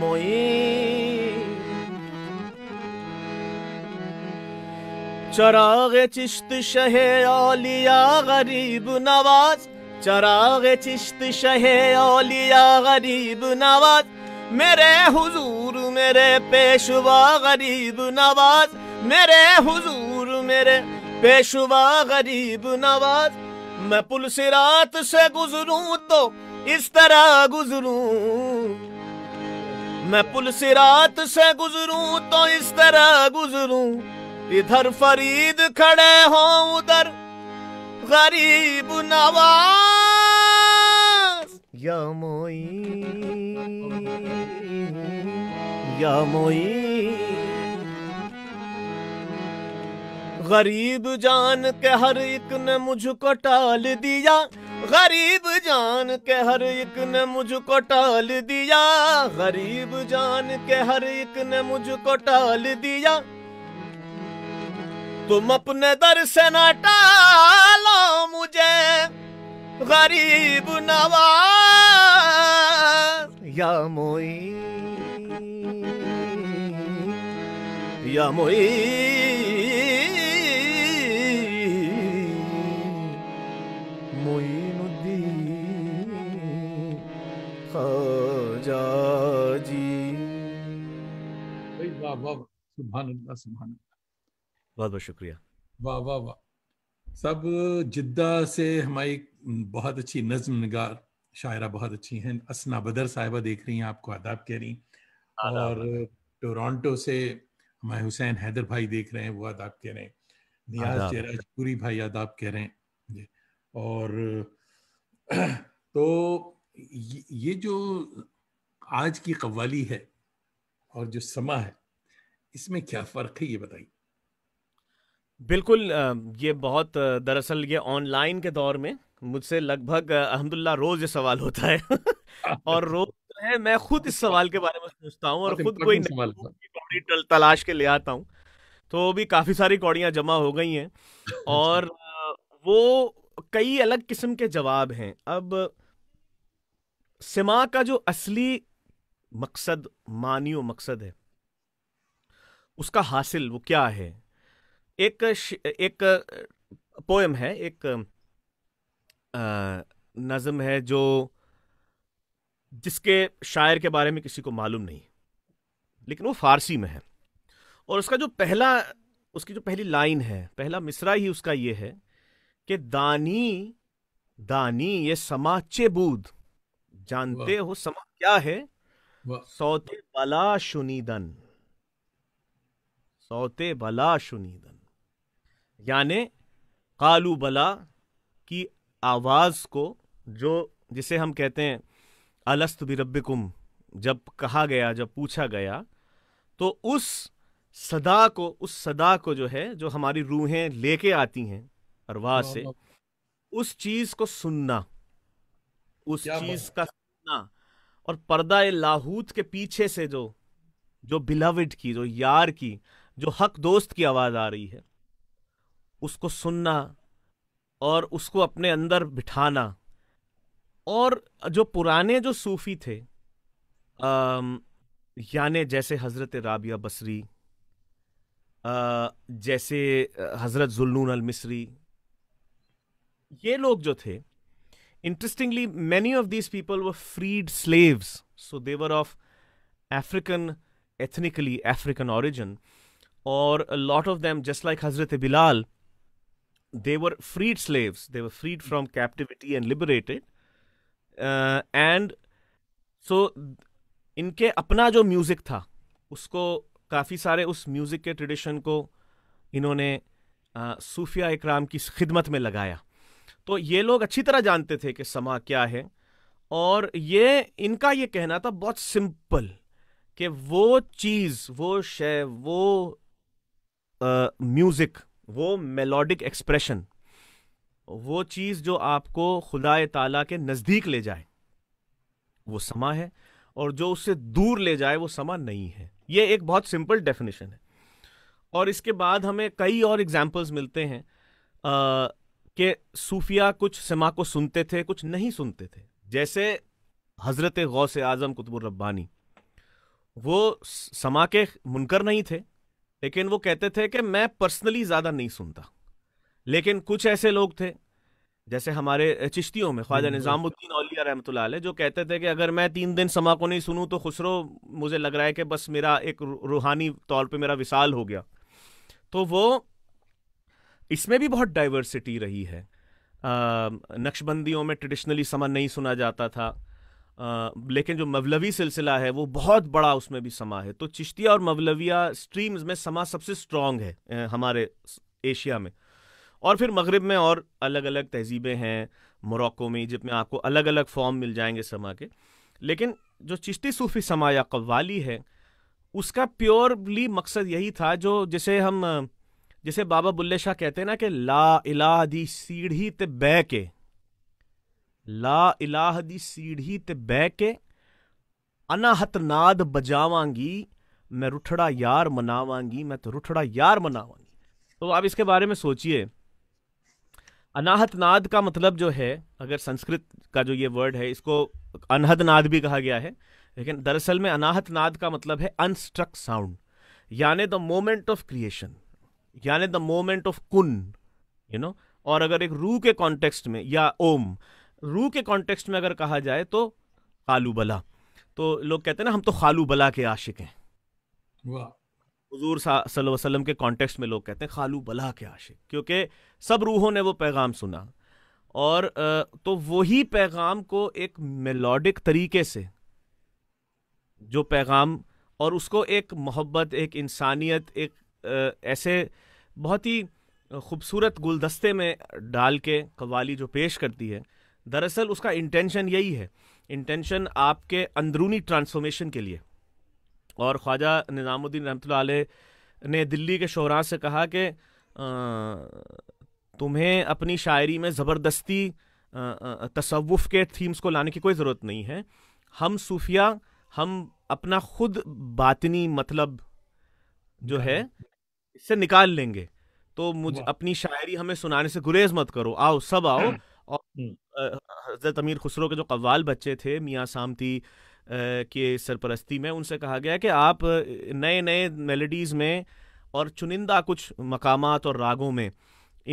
मोई चराग चिश्त शहे ओलिया गरीब नवाज चराग चिश्त शहे ओलिया गरीब नवाज मेरे हुजूर मेरे पेशवा गरीब नवाज मेरे हुजूर मेरे पेशवा गरीब नवाज मैं पुल सिरात से गुजरूं तो इस तरह गुजरूं मैं पुल से रात से गुजरूं तो इस तरह गुजरूं इधर फरीद खड़े हो उधर गरीब नवाज या मोई या मोई गरीब जान के हर एक ने मुझको टाल दिया गरीब जान के हर एक ने मुझको टाल दिया गरीब जान के हर एक ने मुझको टाल दिया तुम अपने दर से ना टालो मुझे गरीब नवाज या मोई या मोई बहुत बहुत शुक्रिया वाह वाह वाह सब जिद्दा से हमारी बहुत अच्छी नज्म नगार शायरा बहुत अच्छी हैं असना बदर साहिबा देख रही हैं आपको आदाब कह रही और टोरंटो से हमारे हुसैन हैदर भाई देख रहे हैं वो आदाब कह रहे हैं नियाज पूरी भाई आदाब कह रहे हैं और तो ये जो आज की कव्वाली है और जो समा है इसमें क्या फ़र्क है ये बताइए बिल्कुल ये बहुत दरअसल ये ऑनलाइन के दौर में मुझसे लगभग अहमदुल्ला रोज़ ये सवाल होता है और रोज़ है मैं खुद इस सवाल के बारे में सोचता हूँ और खुद कोई कौड़ी तलाश के ले आता हूँ तो भी काफ़ी सारी कौड़ियाँ जमा हो गई हैं अच्छा। और वो कई अलग किस्म के जवाब हैं अब सिमा का जो असली मकसद मानियो मकसद है उसका हासिल वो क्या है एक एक पोएम है एक नज़म है जो जिसके शायर के बारे में किसी को मालूम नहीं लेकिन वो फारसी में है और उसका जो पहला उसकी जो पहली लाइन है पहला मिसरा ही उसका ये है कि दानी दानी ये समाचे बूद जानते हो समा क्या है सौते बला शुनिदन सौते बला शुनिदन यानि कालू बला की आवाज़ को जो जिसे हम कहते हैं अलस्त बिरबिकुम जब कहा गया जब पूछा गया तो उस सदा को उस सदा को जो है जो हमारी रूहें लेके आती हैं अरवाज से उस चीज़ को सुनना उस चीज का सपना और पर्दा लाहूत के पीछे से जो जो बिलविड की जो यार की जो हक दोस्त की आवाज आ रही है उसको सुनना और उसको अपने अंदर बिठाना और जो पुराने जो सूफी थे यानि जैसे हज़रत राबिया बसरी जैसे हज़रत जुल्नून अल मिसरी ये लोग जो थे Interestingly, many of these people were freed slaves, so they were of African, ethnically African origin, or a lot of them, just like Hazrat Bilal, they were freed slaves. They were freed from captivity and liberated. Uh, and so इनके अपना जो music था उसको काफ़ी सारे उस music के tradition को इन्होंने uh, सूफिया इकराम की खिदमत में लगाया तो ये लोग अच्छी तरह जानते थे कि समा क्या है और ये इनका ये कहना था बहुत सिंपल कि वो चीज़ वो शय वो म्यूज़िक वो मेलोडिक एक्सप्रेशन वो चीज़ जो आपको खुदा ताला के नज़दीक ले जाए वो समा है और जो उससे दूर ले जाए वो समा नहीं है ये एक बहुत सिंपल डेफिनेशन है और इसके बाद हमें कई और एग्जाम्पल्स मिलते हैं कि सूफिया कुछ समा को सुनते थे कुछ नहीं सुनते थे जैसे हज़रत गौस आज़म रब्बानी वो समा के मुनकर नहीं थे लेकिन वो कहते थे कि मैं पर्सनली ज़्यादा नहीं सुनता लेकिन कुछ ऐसे लोग थे जैसे हमारे चिश्तियों में ख्वाजा हम्म, निज़ामुद्दीन अलिया रहमत जो कहते थे कि अगर मैं तीन दिन समा को नहीं सुनूँ तो खुसरो मुझे लग रहा है कि बस मेरा एक रूहानी तौर पर मेरा विशाल हो गया तो वो इसमें भी बहुत डाइवर्सिटी रही है नक्शबंदियों में ट्रेडिशनली समा नहीं सुना जाता था आ, लेकिन जो मवलवी सिलसिला है वो बहुत बड़ा उसमें भी समा है तो चिश्तिया और मवलविया स्ट्रीम्स में समा सबसे स्ट्रॉन्ग है हमारे एशिया में और फिर मगरब में और अलग अलग तहजीबें हैं मोरक्को में इजिप्ट में आपको अलग अलग फॉर्म मिल जाएंगे समा के लेकिन जो चिश्ती सूफ़ी समा या कव्वाली है उसका प्योरली मकसद यही था जो जिसे हम जिसे बाबा बुल्ले शाह कहते हैं ना कि ला इलाह दी सीढ़ी ते बह के ला इलाह दी सीढ़ी ते बह के अनाहत नाद बजावांगी मैं रुठड़ा यार मनावांगी मैं तो रुठड़ा यार मनावांगी तो आप इसके बारे में सोचिए अनाहत नाद का मतलब जो है अगर संस्कृत का जो ये वर्ड है इसको अनहद नाद भी कहा गया है लेकिन दरअसल में अनाहत नाद का मतलब है अनस्ट्रक साउंड यानी द मोमेंट ऑफ क्रिएशन यानी the moment of kun you know और अगर एक रू के कॉन्टेक्स्ट में या ओम रू के कॉन्टेक्स्ट में अगर कहा जाए तो खालू बला तो लोग कहते हैं ना हम तो खालू बला के आशिक हैं हजूर वसल्लम के कॉन्टेक्स्ट में लोग कहते हैं खालू बला के आशिक क्योंकि सब रूहों ने वो पैगाम सुना और तो वही पैगाम को एक मेलोडिक तरीके से जो पैगाम और उसको एक मोहब्बत एक इंसानियत एक ऐसे बहुत ही खूबसूरत गुलदस्ते में डाल के कवाली जो पेश करती है दरअसल उसका इंटेंशन यही है इंटेंशन आपके अंदरूनी ट्रांसफॉर्मेशन के लिए और ख्वाजा निज़ामुद्दीन रहमत ने दिल्ली के शहरा से कहा कि तुम्हें अपनी शायरी में ज़बरदस्ती तसवुफ़ के थीम्स को लाने की कोई ज़रूरत नहीं है हम सूफिया हम अपना खुद बातनी मतलब जो है इससे निकाल लेंगे तो मुझे अपनी शायरी हमें सुनाने से गुरेज मत करो आओ सब आओ हम्म। और हम्म। हजरत अमीर खुसरो के जो कव्वाल बच्चे थे मियाँ सामती के सरपरस्ती में उनसे कहा गया कि आप नए नए मेलोडीज़ में और चुनिंदा कुछ मकाम और रागों में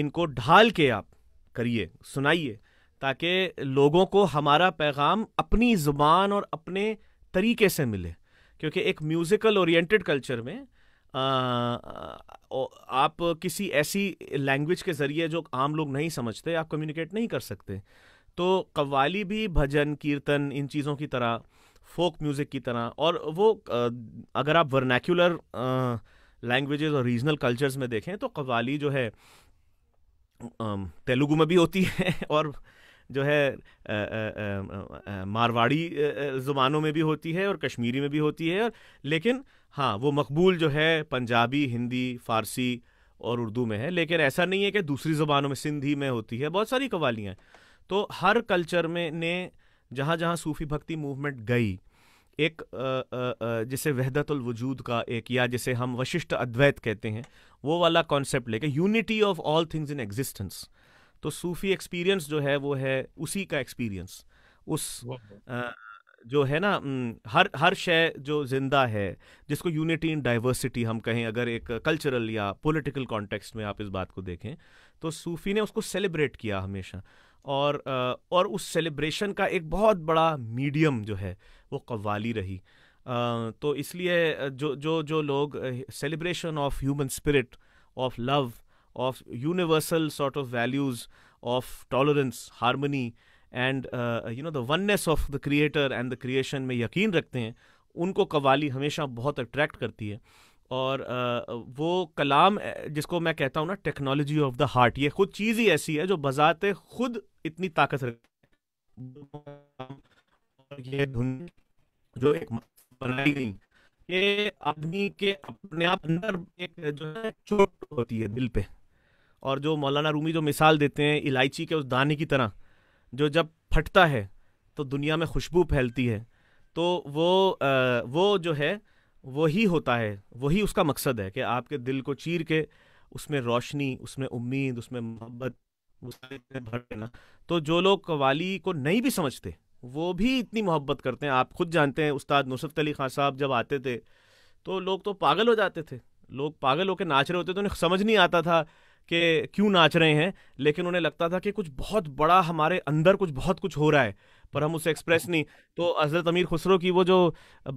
इनको ढाल के आप करिए सुनाइए ताकि लोगों को हमारा पैगाम अपनी ज़ुबान और अपने तरीके से मिले क्योंकि एक म्यूज़िकल ओरिएंटेड कल्चर में आप किसी ऐसी लैंग्वेज के ज़रिए जो आम लोग नहीं समझते आप कम्युनिकेट नहीं कर सकते तो कव्वाली भी भजन कीर्तन इन चीज़ों की तरह फोक म्यूज़िक की तरह और वो अगर आप वर्नैक्यूलर लैंग्वेजेस और रीजनल कल्चर्स में देखें तो कव्वाली जो है तेलुगु में भी होती है और जो है मारवाड़ी ज़ुबानों में भी होती है और कश्मीरी में भी होती है और लेकिन हाँ वो मकबूल जो है पंजाबी हिंदी फारसी और उर्दू में है लेकिन ऐसा नहीं है कि दूसरी ज़बानों में सिंधी में होती है बहुत सारी कवालियाँ तो हर कल्चर में ने जहाँ जहाँ सूफ़ी भक्ति मूवमेंट गई एक जैसे वहदतुलवजूद का एक या जिसे हम वशिष्ठ अद्वैत कहते हैं वो वाला कॉन्सेप्ट लेके unity of all things in existence तो सूफ़ी एक्सपीरियंस जो है वो है उसी का एक्सपीरियंस उस जो है ना हर हर शय जो जिंदा है जिसको यूनिटी इन डाइवर्सिटी हम कहें अगर एक कल्चरल या पॉलिटिकल कॉन्टेक्स्ट में आप इस बात को देखें तो सूफ़ी ने उसको सेलिब्रेट किया हमेशा और और उस सेलिब्रेशन का एक बहुत बड़ा मीडियम जो है वो कव्वाली रही तो इसलिए जो जो जो लोग celebration of human spirit of love of universal sort of values of tolerance harmony and you know the oneness of the creator and the creation में यकीन रखते हैं उनको कवाली हमेशा बहुत अट्रैक्ट करती है और uh, वो कलाम जिसको मैं कहता हूँ ना टेक्नोलॉजी ऑफ द हार्ट ये खुद चीज़ ही ऐसी है जो बजाते खुद इतनी ताकत रखती जो एक बनाई गई ये आदमी के अपने आप अंदर एक जो है चोट होती है दिल पे और जो मौलाना रूमी जो मिसाल देते हैं इलायची के उस दाने की तरह जो जब फटता है तो दुनिया में खुशबू फैलती है तो वो आ, वो जो है वही होता है वही उसका मकसद है कि आपके दिल को चीर के उसमें रोशनी उसमें उम्मीद उसमें मोहब्बत भर देना तो जो लोग कवाली को नहीं भी समझते वो भी इतनी मोहब्बत करते हैं आप खुद जानते हैं उस्ताद नुसरत अली खान साहब जब आते थे तो लोग तो पागल हो जाते थे लोग पागल होकर नाच रहे होते तो उन्हें समझ नहीं आता था कि क्यों नाच रहे हैं लेकिन उन्हें लगता था कि कुछ बहुत बड़ा हमारे अंदर कुछ बहुत कुछ हो रहा है पर हम उसे एक्सप्रेस नहीं तो हज़रत अमीर खुसरो की वो जो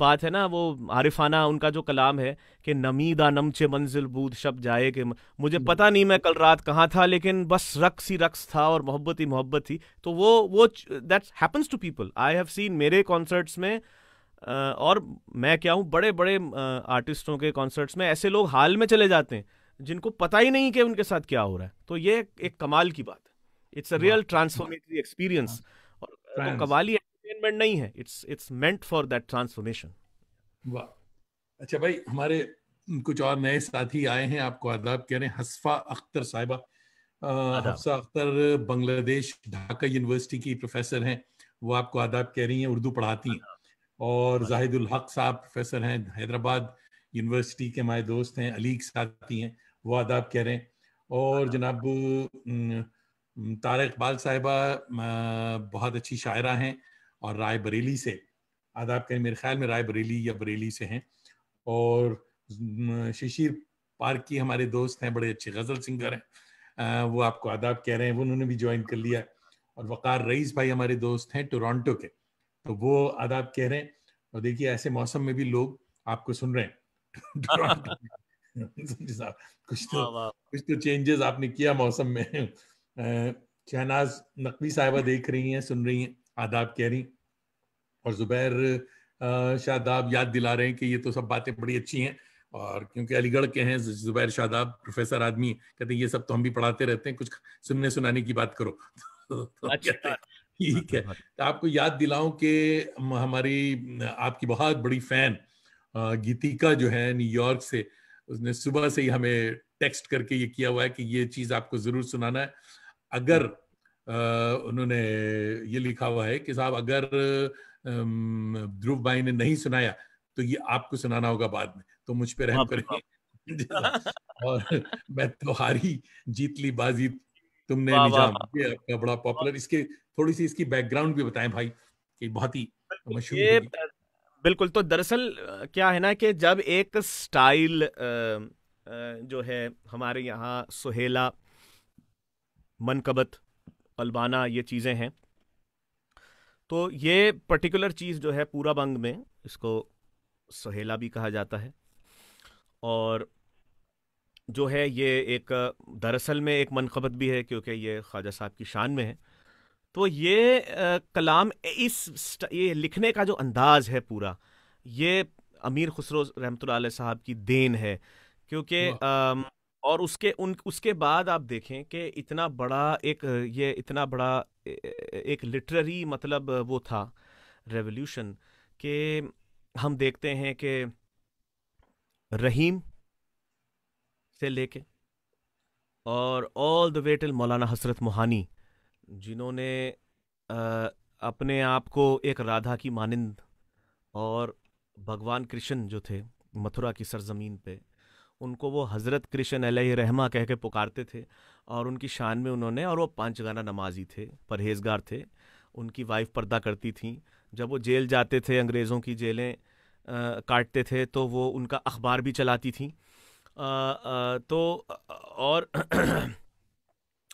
बात है ना वो आरिफाना उनका जो कलाम है कि नमीदा नमचे मंजिल बूद शब जाए कि मुझे हम्म। पता नहीं मैं कल रात कहाँ था लेकिन बस रक्स ही रक्स था और मोहब्बत ही मोहब्बत थी तो वो वो that's happens to people I have seen मेरे कॉन्सर्ट्स में और मैं क्या हूँ बड़े बड़े आर्टिस्टों के कॉन्सर्ट्स में ऐसे लोग हाल में चले जाते हैं जिनको पता ही नहीं कि उनके साथ क्या हो रहा है तो ये एक कमाल की बात है it's a real transformatory experience और तो कमाली एंटरटेनमेंट नहीं है it's it's meant for that transformation वाह अच्छा भाई हमारे कुछ और नए साथी आए हैं आपको आदाब कह रहे हैं हसफा अख्तर साहिबा हफ्सा अख्तर बांग्लादेश ढाका यूनिवर्सिटी की प्रोफेसर हैं वो आपको आदाब कह रही हैं उर्दू पढ़ाती हैं और जाहिदुल हक साहब प्रोफेसर हैं हैदराबाद यूनिवर्सिटी के हमारे दोस्त हैं अलीक साथी हैं वो आदाब कह रहे हैं और जनाब तारक इकबाल साहिबा बहुत अच्छी शायरा हैं और राय बरेली से आदाब कह रहे मेरे ख्याल में राय बरेली या बरेली से हैं और शशीर पार्क की हमारे दोस्त हैं बड़े अच्छे गज़ल सिंगर हैं वो आपको आदाब कह रहे हैं उन्होंने भी ज्वाइन कर लिया है और वक़ार रईस भाई हमारे दोस्त हैं टोरंटो के तो वो आदाब कह रहे हैं और देखिए ऐसे मौसम में भी लोग आपको सुन रहे हैं कुछ तो कुछ तो चेंजेस आपने किया मौसम में शहनाज नकवी साहिबा देख रही हैं सुन रही हैं आदाब कह रही और जुबैर शादाब याद दिला रहे हैं कि ये तो सब बातें बड़ी अच्छी हैं और क्योंकि अलीगढ़ के हैं जुबैर शादाब प्रोफेसर आदमी कहते हैं ये सब तो हम भी पढ़ाते रहते हैं कुछ सुनने सुनाने की बात करो तो ठीक है तो आपको याद दिलाऊं कि हमारी आपकी बहुत बड़ी फैन गीतिका जो है न्यूयॉर्क से उसने सुबह से ही हमें टेक्स्ट करके ये किया हुआ है कि ये चीज आपको जरूर सुनाना है अगर आ, हम्म। उन्होंने ये लिखा हुआ है कि साहब अगर ध्रुव भाई ने नहीं सुनाया तो ये आपको सुनाना होगा बाद में तो मुझ पर रहम हाँ, करें और मैं तो हारी जीत ली बाजी तुमने निजाम ये आपका बड़ा पॉपुलर इसके थोड़ी सी इसकी बैकग्राउंड भी बताएं भाई कि बहुत ही मशहूर बिल्कुल तो दरअसल क्या है ना कि जब एक स्टाइल जो है हमारे यहाँ सुहेला मनकबत अलबाना ये चीज़ें हैं तो ये पर्टिकुलर चीज़ जो है पूरा बंग में इसको सहेला भी कहा जाता है और जो है ये एक दरअसल में एक मनकबत भी है क्योंकि ये ख्वाजा साहब की शान में है तो ये आ, कलाम इस ये लिखने का जो अंदाज है पूरा ये अमीर खुसरो रहमत साहब की देन है क्योंकि और उसके उन उसके बाद आप देखें कि इतना बड़ा एक ये इतना बड़ा एक लिटररी मतलब वो था रेवोल्यूशन के हम देखते हैं कि रहीम से लेके और ऑल द वे टिल मौलाना हसरत मोहानी जिन्होंने अपने आप को एक राधा की मानिंद और भगवान कृष्ण जो थे मथुरा की सरजमीन पे उनको वो हज़रत कृष्ण अलह रहमा कह के पुकारते थे और उनकी शान में उन्होंने और वो पाँच गाना नमाजी थे परहेजगार थे उनकी वाइफ पर्दा करती थी जब वो जेल जाते थे अंग्रेज़ों की जेलें काटते थे तो वो उनका अखबार भी चलाती थी आ, आ, तो और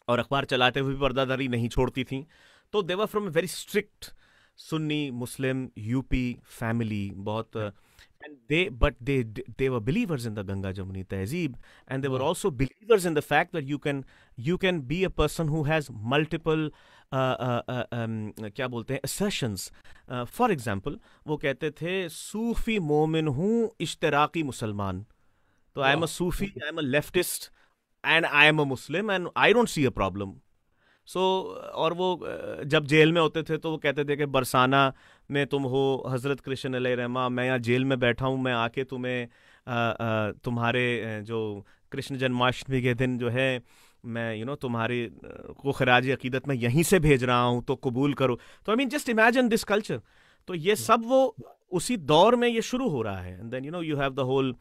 और अखबार चलाते हुए भी पर्दादारी नहीं छोड़ती थी तो they were from a very strict Sunni Muslim UP family बहुत and they but they they were believers in the Ganga Jamuni tehzeeb and they were also believers in the fact that you can you can be a person who has multiple क्या बोलते हैं sessions for example वो कहते थे सूफी मोमिन हूँ इश्तराकी मुसलमान तो I am a Sufi I am a leftist and I am a Muslim and I don't see a problem so और वो जब जेल में होते थे तो वो कहते थे कि बरसाना में तुम हो हज़रत कृष्ण अल रहमा मैं यहाँ जेल में बैठा हूँ मैं आके तुम्हें आ, आ, तुम्हारे जो कृष्ण जन्माष्टमी के दिन जो है मैं यू you नो know, तुम्हारी को खराज अकीदत में यहीं से भेज रहा हूँ तो कबूल करो तो I mean just imagine this culture तो ये hmm. सब वो उसी दौर में ये शुरू हो रहा है then you know you have the whole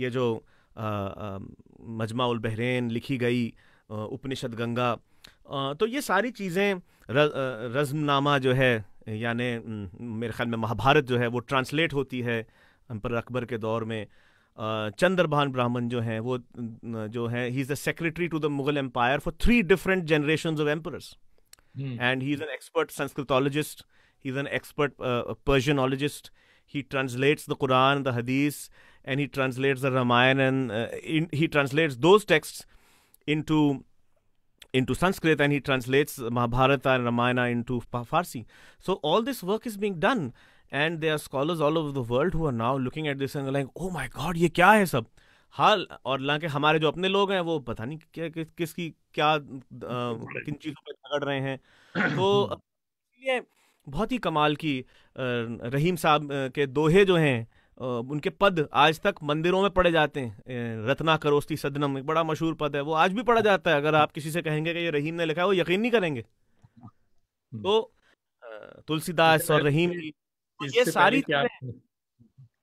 ये जो uh, मजमा उल बहरेन लिखी गई उपनिषद गंगा तो ये सारी चीज़ें रज़मनामा जो है यानि मेरे ख्याल में महाभारत जो है वो ट्रांसलेट होती है अम्पर अकबर के दौर में चंद्रभान ब्राह्मण जो हैं वो जो है he is the secretary to the Mughal empire for three different generation of emperors and he is an expert Sanskritologist he is an expert Persianologist he translates the Quran the Hadith and he translates the Ramayana and uh, in, he translates those texts into into Sanskrit and he translates Mahabharata and Ramayana into Farsi. So all this work is being done and there are scholars all over the world who are now looking at this and like, oh my god, ये क्या है सब हाल और लाके हमारे जो अपने लोग हैं वो पता नहीं क्या कि, किसकी क्या आ, किन चीज़ों पे झगड़ रहे हैं तो ये बहुत ही कमाल की रहीम साहब के दोहे जो हैं उनके पद आज तक मंदिरों में पढ़े जाते हैं रत्ना करोस्ती सदनम एक बड़ा मशहूर पद है वो आज भी पढ़ा जाता है अगर आप किसी से कहेंगे कि ये रहीम ने लिखा है वो यकीन नहीं करेंगे हम्म। तो तुलसीदास और रहीम ये सारी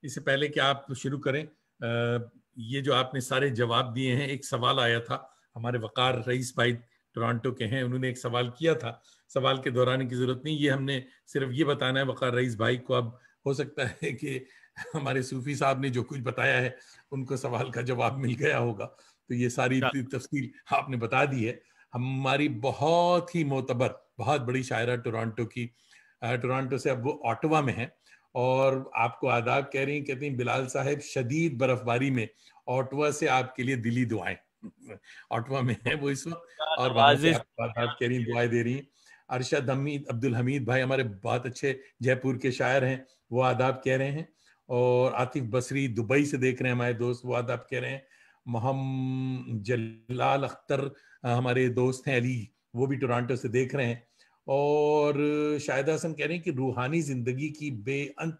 इससे पहले कि आप शुरू करें आ, ये जो आपने सारे जवाब दिए हैं एक सवाल आया था हमारे वकार रईस भाई टोरंटो के हैं उन्होंने एक सवाल किया था सवाल के दौरान की जरूरत नहीं ये हमने सिर्फ ये बताना है वकार रईस भाई को अब हो सकता है कि हमारे सूफी साहब ने जो कुछ बताया है उनको सवाल का जवाब मिल गया होगा तो ये सारी हाँ। तफसील आपने बता दी है हमारी बहुत ही मोतबर बहुत बड़ी शायरा टोरंटो की टोरंटो से अब वो ऑटवा में है और आपको आदाब कह रही कहते हैं बिलाल साहब शदीद बर्फबारी में ऑटवा से आपके लिए दिली दुआएं ऑटवा में है वो इस वक्त हाँ, और आदाब कह रही दुआएं दे रही हैं अरशद हमीद अब्दुल हमीद भाई हमारे बहुत अच्छे जयपुर के शायर हैं वो आदाब कह रहे हैं और आतिफ बसरी दुबई से देख रहे हैं हमारे दोस्त वो आदाब कह रहे हैं मोहम जलाल अख्तर हमारे दोस्त हैं अली वो भी टोरंटो से देख रहे हैं और शायद हसन कह रहे हैं कि रूहानी ज़िंदगी की बेअंत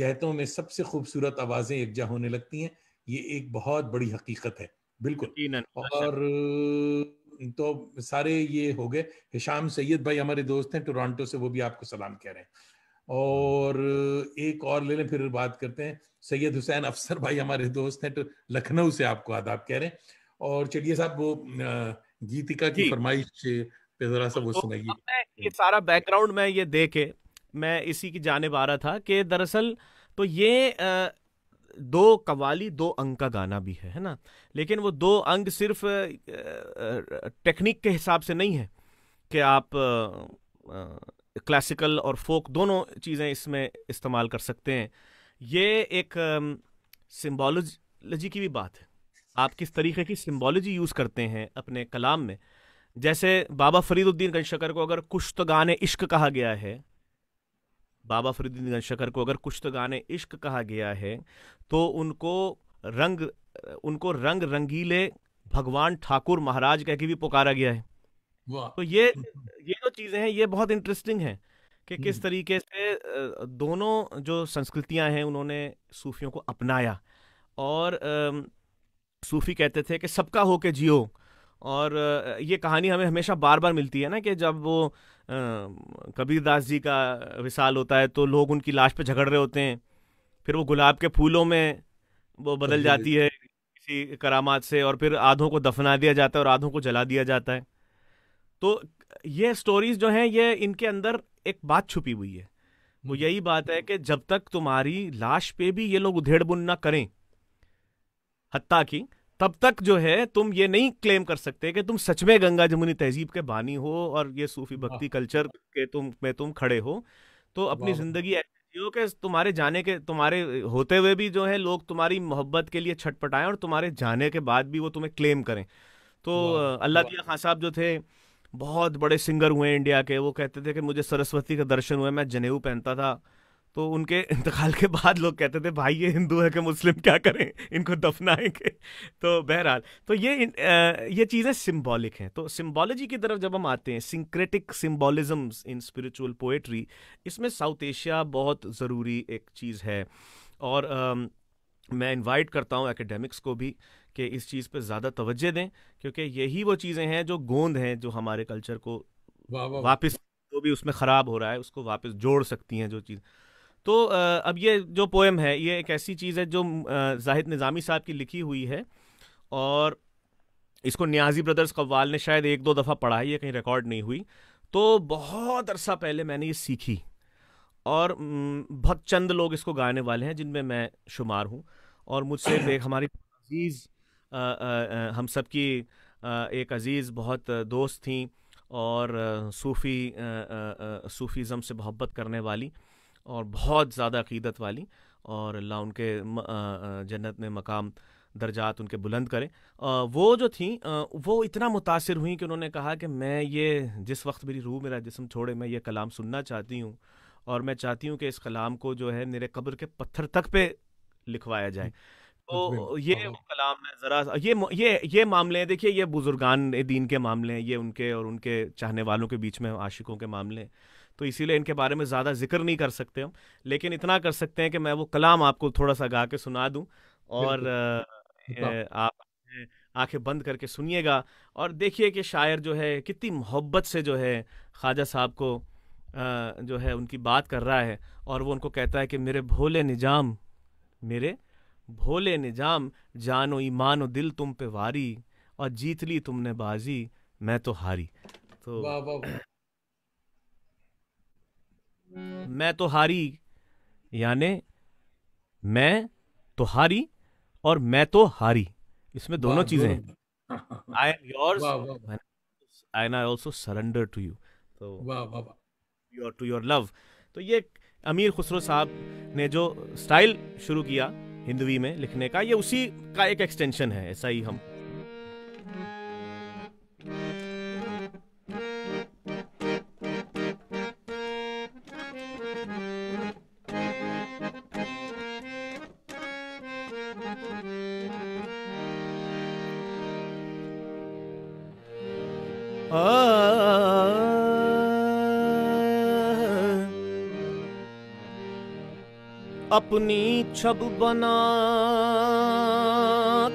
जहतों में सबसे खूबसूरत आवाज़ें एकजा होने लगती हैं ये एक बहुत बड़ी हकीकत है बिल्कुल अच्छा। और तो सारे ये हो गए हिशाम सैयद भाई हमारे दोस्त हैं टोरंटो से वो भी आपको सलाम कह रहे हैं और एक और ले लें फिर बात करते हैं सैयद हुसैन अफसर भाई हमारे दोस्त हैं तो लखनऊ से आपको आदाब कह रहे हैं और चलिए साहब वो गीतिका की फरमाइश पे जरा सा वो तो सुनाइए ये सारा बैकग्राउंड मैं ये हम्म। देखे मैं इसी की जाने आ रहा था कि दरअसल तो ये दो कवाली दो अंक का गाना भी है है ना लेकिन वो दो अंक सिर्फ टेक्निक के हिसाब से नहीं है कि आप क्लासिकल और फोक दोनों चीज़ें इसमें इस्तेमाल कर सकते हैं ये एक सिम्बोलॉजी की भी बात है आप किस तरीके की सिम्बोलॉजी यूज़ करते हैं अपने कलाम में जैसे बाबा फरीदुद्दीन गनशकर को अगर गान इश्क कहा गया है बाबा फरीदुद्दीन गनशकर को अगर कुश्तगान इश्क कहा गया है तो उनको रंग उनको रंग रंगीले भगवान ठाकुर महाराज कह के भी पुकारा गया है तो ये हम्म, हम्म। ये जो चीजें हैं ये बहुत इंटरेस्टिंग है कि किस हम्म। तरीके से दोनों जो संस्कृतियां हैं उन्होंने सूफियों को अपनाया और सूफी कहते थे कि सबका हो के जियो और ये कहानी हमें हमेशा बार बार मिलती है ना कि जब वो कबीरदास जी का विशाल होता है तो लोग उनकी लाश पे झगड़ रहे होते हैं फिर वो गुलाब के फूलों में वो बदल जाती है किसी करामात से और फिर आधों को दफना दिया जाता है और आधों को जला दिया जाता है तो ये स्टोरीज जो हैं ये इनके अंदर एक बात छुपी हुई है वो यही बात है कि जब तक तुम्हारी लाश पे भी ये लोग उधेड़ बुन ना करें हत्या की तब तक जो है तुम ये नहीं क्लेम कर सकते कि तुम सच में गंगा जमुनी तहजीब के बानी हो और ये सूफी हाँ। भक्ति कल्चर के तुम में तुम खड़े हो तो अपनी जिंदगी ऐसी जियो कि तुम्हारे जाने के तुम्हारे होते हुए भी जो है लोग तुम्हारी मोहब्बत के लिए छटपटाएं और तुम्हारे जाने के बाद भी वो तुम्हें क्लेम करें तो अल्लाह खान साहब जो थे बहुत बड़े सिंगर हुए इंडिया के वो कहते थे कि मुझे सरस्वती का दर्शन हुआ मैं जनेऊ पहनता था तो उनके इंतकाल के बाद लोग कहते थे भाई ये हिंदू है कि मुस्लिम क्या करें इनको दफनाएंगे तो बहरहाल तो ये ये चीज़ें सिम्बॉलिक हैं तो सिम्बॉलोजी की तरफ जब हम आते हैं syncretic symbolisms in spiritual poetry इसमें साउथ एशिया बहुत ज़रूरी एक चीज़ है और आ, मैं इनवाइट करता हूँ एकेडेमिक्स को भी कि इस चीज़ पे ज़्यादा तोज्जह दें क्योंकि यही वो चीज़ें हैं जो गोंद हैं जो हमारे कल्चर को वापस जो भी उसमें ख़राब हो रहा है उसको वापस जोड़ सकती हैं जो चीज़ तो अब ये जो पोएम है ये एक ऐसी चीज़ है जो जाहिद निज़ामी साहब की लिखी हुई है और इसको न्याजी ब्रदर्स कव्वाल ने शायद एक दो दफ़ा पढ़ा है ये कहीं रिकॉर्ड नहीं हुई तो बहुत अरसा पहले मैंने ये सीखी और बहुत चंद लोग इसको गाने वाले हैं जिनमें मैं शुमार हूँ और मुझसे एक हमारी अजीज़ हम सब की एक अज़ीज़ बहुत दोस्त थी और सूफ़ी सूफ़ीज़म से मोहब्बत करने वाली और बहुत ज़्यादा अकीदत वाली और अल्लाह उनके जन्नत में मकाम दर्जात उनके बुलंद करें वो जो थी वो इतना मुतासर हुई कि उन्होंने कहा कि मैं ये जिस वक्त मेरी रूह मेरा जिसम छोड़े मैं ये कलाम सुनना चाहती हूँ और मैं चाहती हूँ कि इस कलाम को जो है मेरे कब्र के पत्थर तक पे लिखवाया जाए तो ये हाँ। कलाम है जरा ये ये ये मामले हैं देखिए ये बुजुर्गान दीन के मामले हैं ये उनके और उनके चाहने वालों के बीच में आशिकों के मामले हैं तो इसीलिए इनके बारे में ज़्यादा जिक्र नहीं कर सकते हम लेकिन इतना कर सकते हैं कि मैं वो कलाम आपको थोड़ा सा गा के सुना दूँ और हाँ। आप आंखें बंद करके सुनिएगा और देखिए कि शायर जो है कितनी मोहब्बत से जो है ख्वाजा साहब को जो है उनकी बात कर रहा है और वो उनको कहता है कि मेरे भोले निजाम मेरे भोले निजाम जानो ईमानो दिल तुम पे वारी और जीत ली तुमने बाजी मैं तो हारी तो वाँ वाँ वाँ। मैं तो हारी यानी मैं तो हारी और मैं तो हारी इसमें दोनों चीजें हैं I am I an I also surrender to you to your to your love तो ये अमीर खुसरो साहब ने जो स्टाइल शुरू किया हिंदवी में लिखने का ये उसी का एक एक्सटेंशन है ऐसा ही हम अपनी छब बना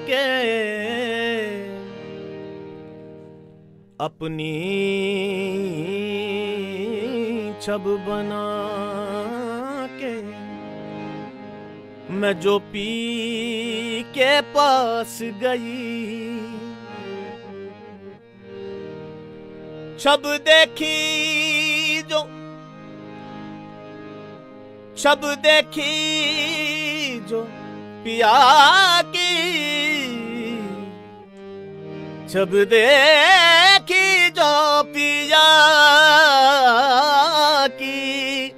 के अपनी छब बना के मैं जो पी के पास गई छब देखी जो सब देखी जो पिया की शब देखी जो पिया की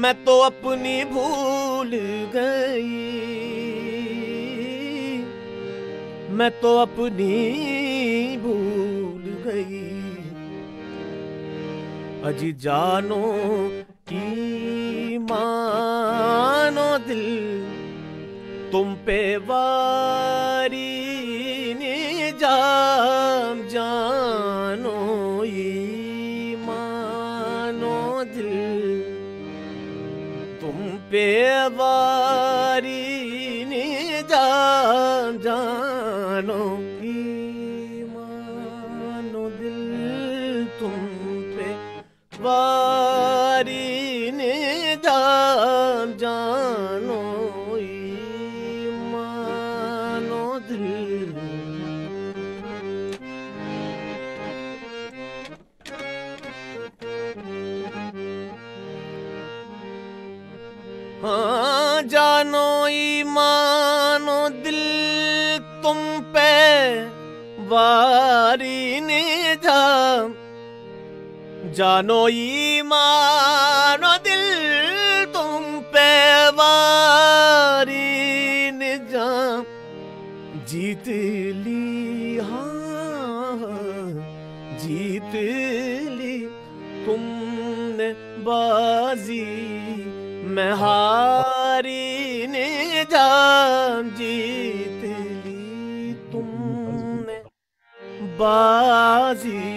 मैं तो अपनी भूल गई मैं तो अपनी भूल गई अजी जानो मानो दिल तुम पे वारी जा जानो ईमानो दिल तुम पे वारी जा जीत ली हाँ जीत ली तुमने बाजी मैं हारी निजाम जीत ली तुमने बाजी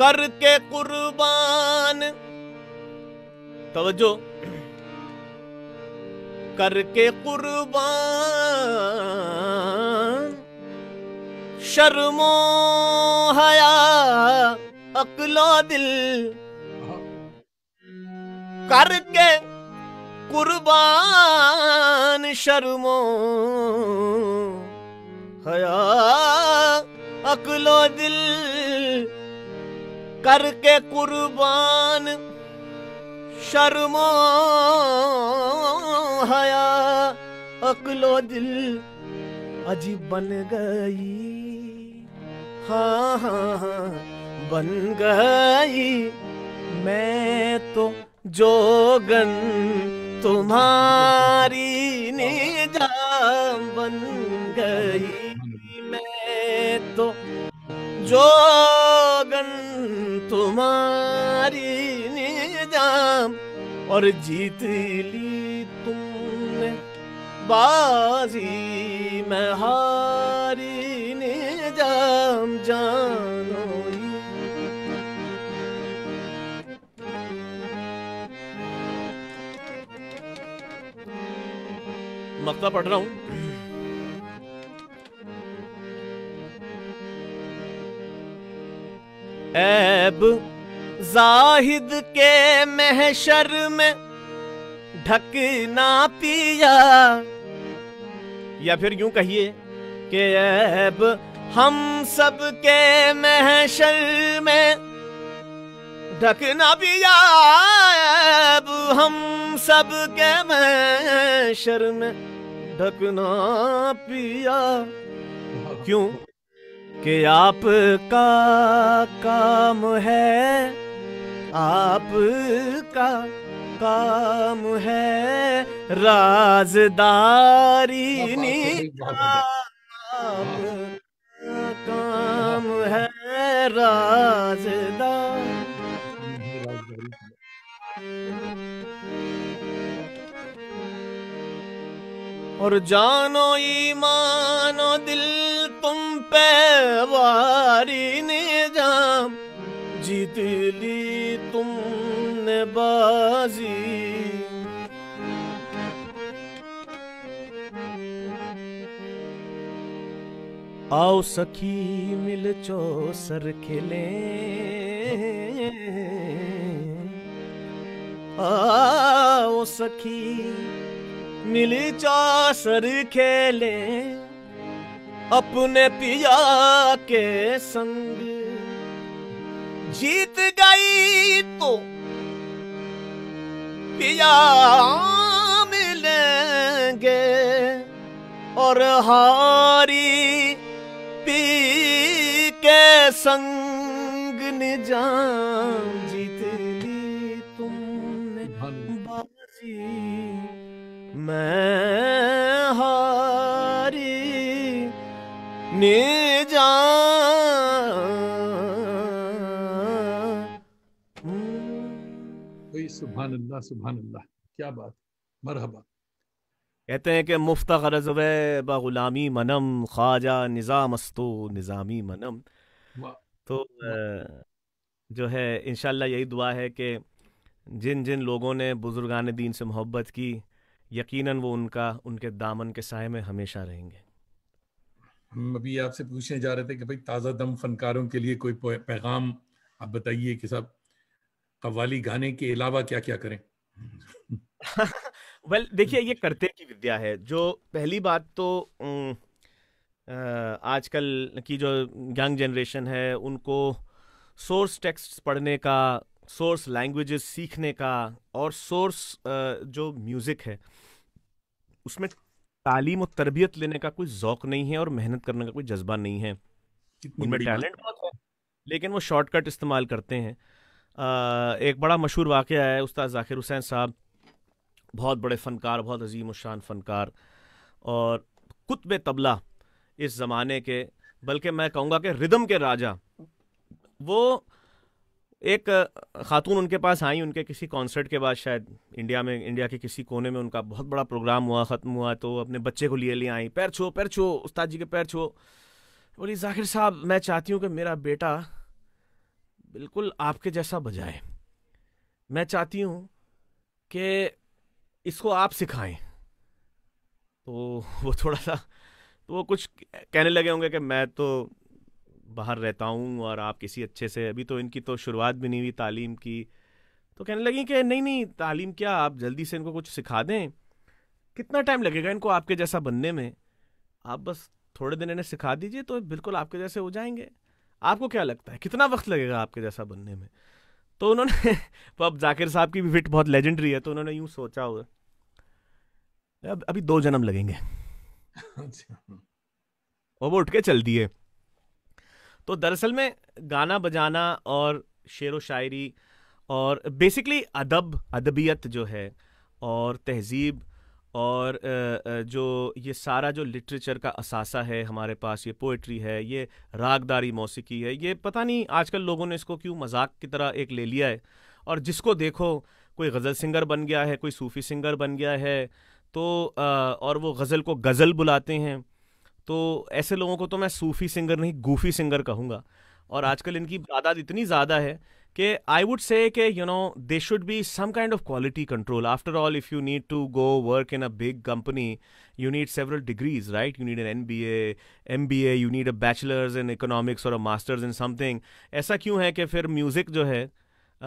करके कुर्बान तवज्जो करके कुर्बान शर्मो हया अकलो दिल करके कुर्बान शर्मो हया अकलो दिल करके कुर्बान शर्मो हया अकलो दिल अजीब बन गई हाँ, हाँ हाँ बन गई मैं तो जोगन तुम्हारी निजाम बन गई मैं तो जो और जीत ली तुमने बाजी में हारी ने जाम जानो मक्ता पढ़ रहा हूं ऐब जाहिद के महशर में ढकना पिया या फिर यूं कहिए कि अब हम सब के महशर में ढकना पिया अब हम सब के महशर में ढकना पिया क्यों कि आपका काम है आपका काम है राजदारी आप काम है राजदार और जानो ईमानो दिल तुम पे वारी ने जाम जीत ली बाजी आओ सखी मिल चो सर खेले आओ सखी मिल चो सर खेले अपने पिया के संग जीत गई तो पिया मिलेंगे और हारी पी के संग निजाम जीत ली तुमने हाँ। बाजी मैं सुबहान अल्लाह सुबहान अल्लाह क्या बात मरहबा कहते हैं कि मुफ्त गरज गुलामी मनम ख्वाजा निज़ाम अस्तो निज़ामी मनम तो जो है इन यही दुआ है कि जिन जिन लोगों ने बुज़ुर्गान दीन से मोहब्बत की यकीनन वो उनका उनके दामन के साय में हमेशा रहेंगे हम अभी आपसे पूछने जा रहे थे कि भाई ताज़ा दम फनकारों के लिए कोई पैगाम आप बताइए कि साहब कव्वाली गाने के अलावा क्या क्या करें वेल देखिए ये करते की विद्या है जो पहली बात तो आजकल की जो यंग जनरेशन है उनको सोर्स टेक्स्ट पढ़ने का सोर्स लैंग्वेजेस सीखने का और सोर्स जो म्यूज़िक है उसमें तालीम और तरबियत लेने का कोई ज़ौक नहीं है और मेहनत करने का कोई जज्बा नहीं है उनमें टैलेंट बहुत है लेकिन वो शॉर्टकट इस्तेमाल करते हैं एक बड़ा मशहूर वाक़ है उस्ताद ज़ाकिर हुसैन साहब बहुत बड़े फ़नकार बहुत अजीम शान फ़नकार और कुतब तबला इस ज़माने के बल्कि मैं कहूँगा कि रिदम के राजा वो एक खातून उनके पास आई उनके किसी कॉन्सर्ट के बाद शायद इंडिया में इंडिया के किसी कोने में उनका बहुत बड़ा प्रोग्राम हुआ ख़त्म हुआ तो अपने बच्चे को लिए लिए आई पैर छो पैर छो उस्ताद जी के पैर छो बोली जाकिर साहब मैं चाहती हूँ कि मेरा बेटा बिल्कुल आपके जैसा बजाए मैं चाहती हूँ कि इसको आप सिखाएं तो वो थोड़ा सा तो वो कुछ कहने लगे होंगे कि मैं तो बाहर रहता हूँ और आप किसी अच्छे से अभी तो इनकी तो शुरुआत भी नहीं हुई तालीम की तो कहने लगी कि नहीं नहीं तालीम क्या आप जल्दी से इनको कुछ सिखा दें कितना टाइम लगेगा इनको आपके जैसा बनने में आप बस थोड़े दिन इन्हें सिखा दीजिए तो बिल्कुल आपके जैसे हो जाएंगे आपको क्या लगता है कितना वक्त लगेगा आपके जैसा बनने में तो उन्होंने तो अब जाकिर साहब की भी फिट बहुत लेजेंडरी है तो उन्होंने यूं सोचा होगा अब अभी दो जन्म लगेंगे और अच्छा। वो उठ के चल दिए तो दरअसल में गाना बजाना और शेर व शायरी और बेसिकली अदब अदबियत जो है और तहजीब और जो ये सारा जो लिटरेचर का असासा है हमारे पास ये पोइट्री है ये रागदारी मौसीकी है ये पता नहीं आजकल लोगों ने इसको क्यों मजाक की तरह एक ले लिया है और जिसको देखो कोई गज़ल सिंगर बन गया है कोई सूफ़ी सिंगर बन गया है तो और वो गज़ल को गज़ल बुलाते हैं तो ऐसे लोगों को तो मैं सूफ़ी सिंगर नहीं गूफ़ी सिंगर कहूँगा और आजकल इनकी तादाद इतनी ज़्यादा है कि आई वुड से कि you know they should be some kind of quality control after all if you need to go work in a big company you need several degrees right you need an an B A M B A you need a bachelors in economics or a masters in something ऐसा क्यों है कि फिर music जो है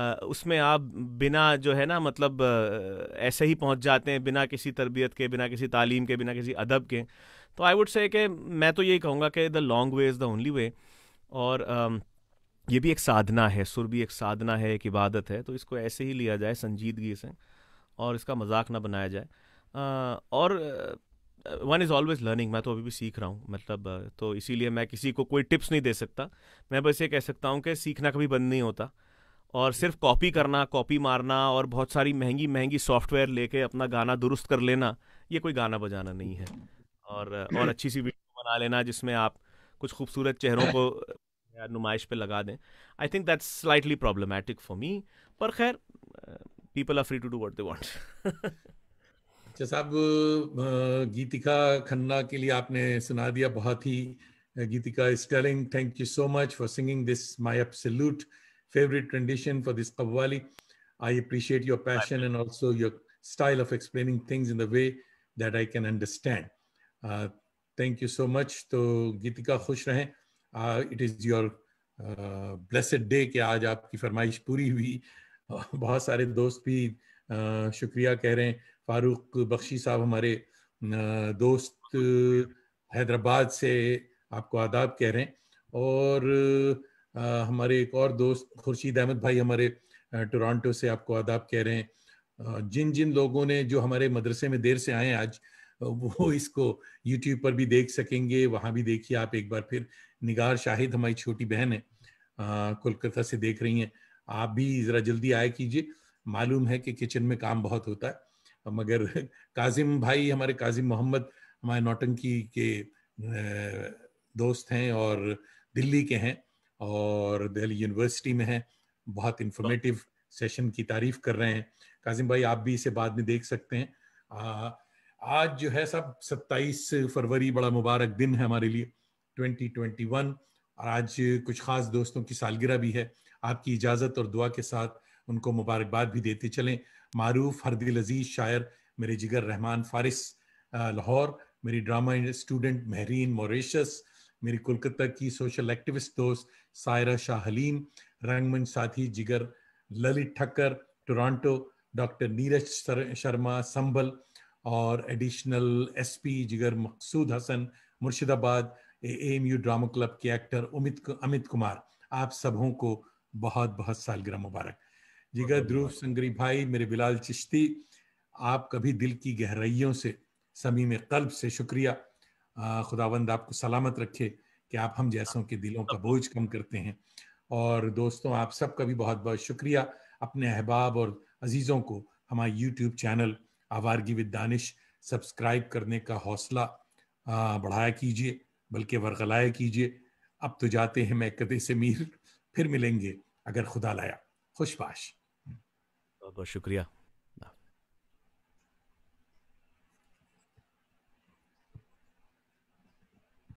Uh, उसमें आप बिना जो है ना मतलब uh, ऐसे ही पहुंच जाते हैं बिना किसी तरबियत के बिना किसी तालीम के बिना किसी अदब के तो आई वुड से कि मैं तो यही कहूँगा कि the long way is the only way और uh, ये भी एक साधना है सुर भी एक साधना है एक इबादत है तो इसको ऐसे ही लिया जाए संजीदगी से और इसका मजाक ना बनाया जाए और वन इज़ ऑलवेज लर्निंग मैं तो अभी भी सीख रहा हूँ मतलब तो इसीलिए मैं किसी को कोई टिप्स नहीं दे सकता मैं बस ये कह सकता हूँ कि सीखना कभी बंद नहीं होता और सिर्फ कॉपी करना कॉपी मारना और बहुत सारी महंगी महंगी सॉफ्टवेयर लेके अपना गाना दुरुस्त कर लेना ये कोई गाना बजाना नहीं है और और अच्छी सी वीडियो बना लेना जिसमें आप कुछ खूबसूरत चेहरों को या नुमाइश पे लगा दें I think that's slightly problematic for me पर खैर people are free to do they want अच्छा साहब गीतिका खन्ना के लिए आपने सुना दिया बहुत ही Geetika sterling thank you so much for singing this my absolute favourite tradition for this qawwali I appreciate your passion and also your style of explaining things in the way that I can understand thank you so much तो गीतिका खुश रहें it is your blessed day कि आज आपकी फरमाइश पूरी हुई बहुत सारे दोस्त भी uh, शुक्रिया कह रहे हैं फारूक बख्शी साहब हमारे uh, दोस्त uh, हैदराबाद से आपको आदाब कह रहे हैं और uh, हमारे एक और दोस्त खुर्शीद अहमद भाई हमारे uh, टोरंटो से आपको आदाब कह रहे हैं uh, जिन जिन लोगों ने जो हमारे मदरसे में देर से आए आज वो इसको यूट्यूब पर भी देख सकेंगे वहाँ भी देखिए आप एक बार फिर निगार शाहिद हमारी छोटी बहन है कोलकाता से देख रही हैं आप भी ज़रा जल्दी आया कीजिए मालूम है कि किचन में काम बहुत होता है मगर काजिम भाई हमारे काजिम मोहम्मद हमारे नौटंकी के दोस्त हैं और दिल्ली के हैं और दिल्ली यूनिवर्सिटी में हैं बहुत इंफॉर्मेटिव सेशन की तारीफ कर रहे हैं काजिम भाई आप भी इसे बाद में देख सकते हैं आज जो है सब 27 फरवरी बड़ा मुबारक दिन है हमारे लिए 2021 और आज कुछ खास दोस्तों की सालगिरह भी है आपकी इजाज़त और दुआ के साथ उनको मुबारकबाद भी देते चलें मारूफ हरदिल अजीज़ शायर मेरे जिगर रहमान फारिस लाहौर मेरी ड्रामा स्टूडेंट महरीन मोरिशस मेरी कोलकाता की सोशल एक्टिविस्ट दोस्त सायरा शाह हलीम रंगमंच साथी जिगर ललित ठक्कर टोरंटो डॉक्टर नीरज शर्मा संभल और additional SP Jigar Maqsood Hasan Murshidabad M U drama club के एक्टर उमित अमित कुमार आप सबों को बहुत बहुत सालगिरह मुबारक जिगर ध्रुव संगरी भाई मेरे बिलाल चिश्ती आप कभी दिल की गहराइयों से समी में कल्ब से शुक्रिया खुदावंद आपको सलामत रखे कि आप हम जैसों के दिलों का बोझ कम करते हैं और दोस्तों आप सबका भी बहुत बहुत शुक्रिया अपने अहबाब और अजीज़ों को हमारे YouTube channel Awaargi with Danish subscribe करने का हौसला बढ़ाया कीजिए बल्कि वरगलाए कीजिए अब तो जाते हैं मैं कदे से मीर फिर मिलेंगे अगर खुदा लाया खुशबाश बहुत बहुत शुक्रिया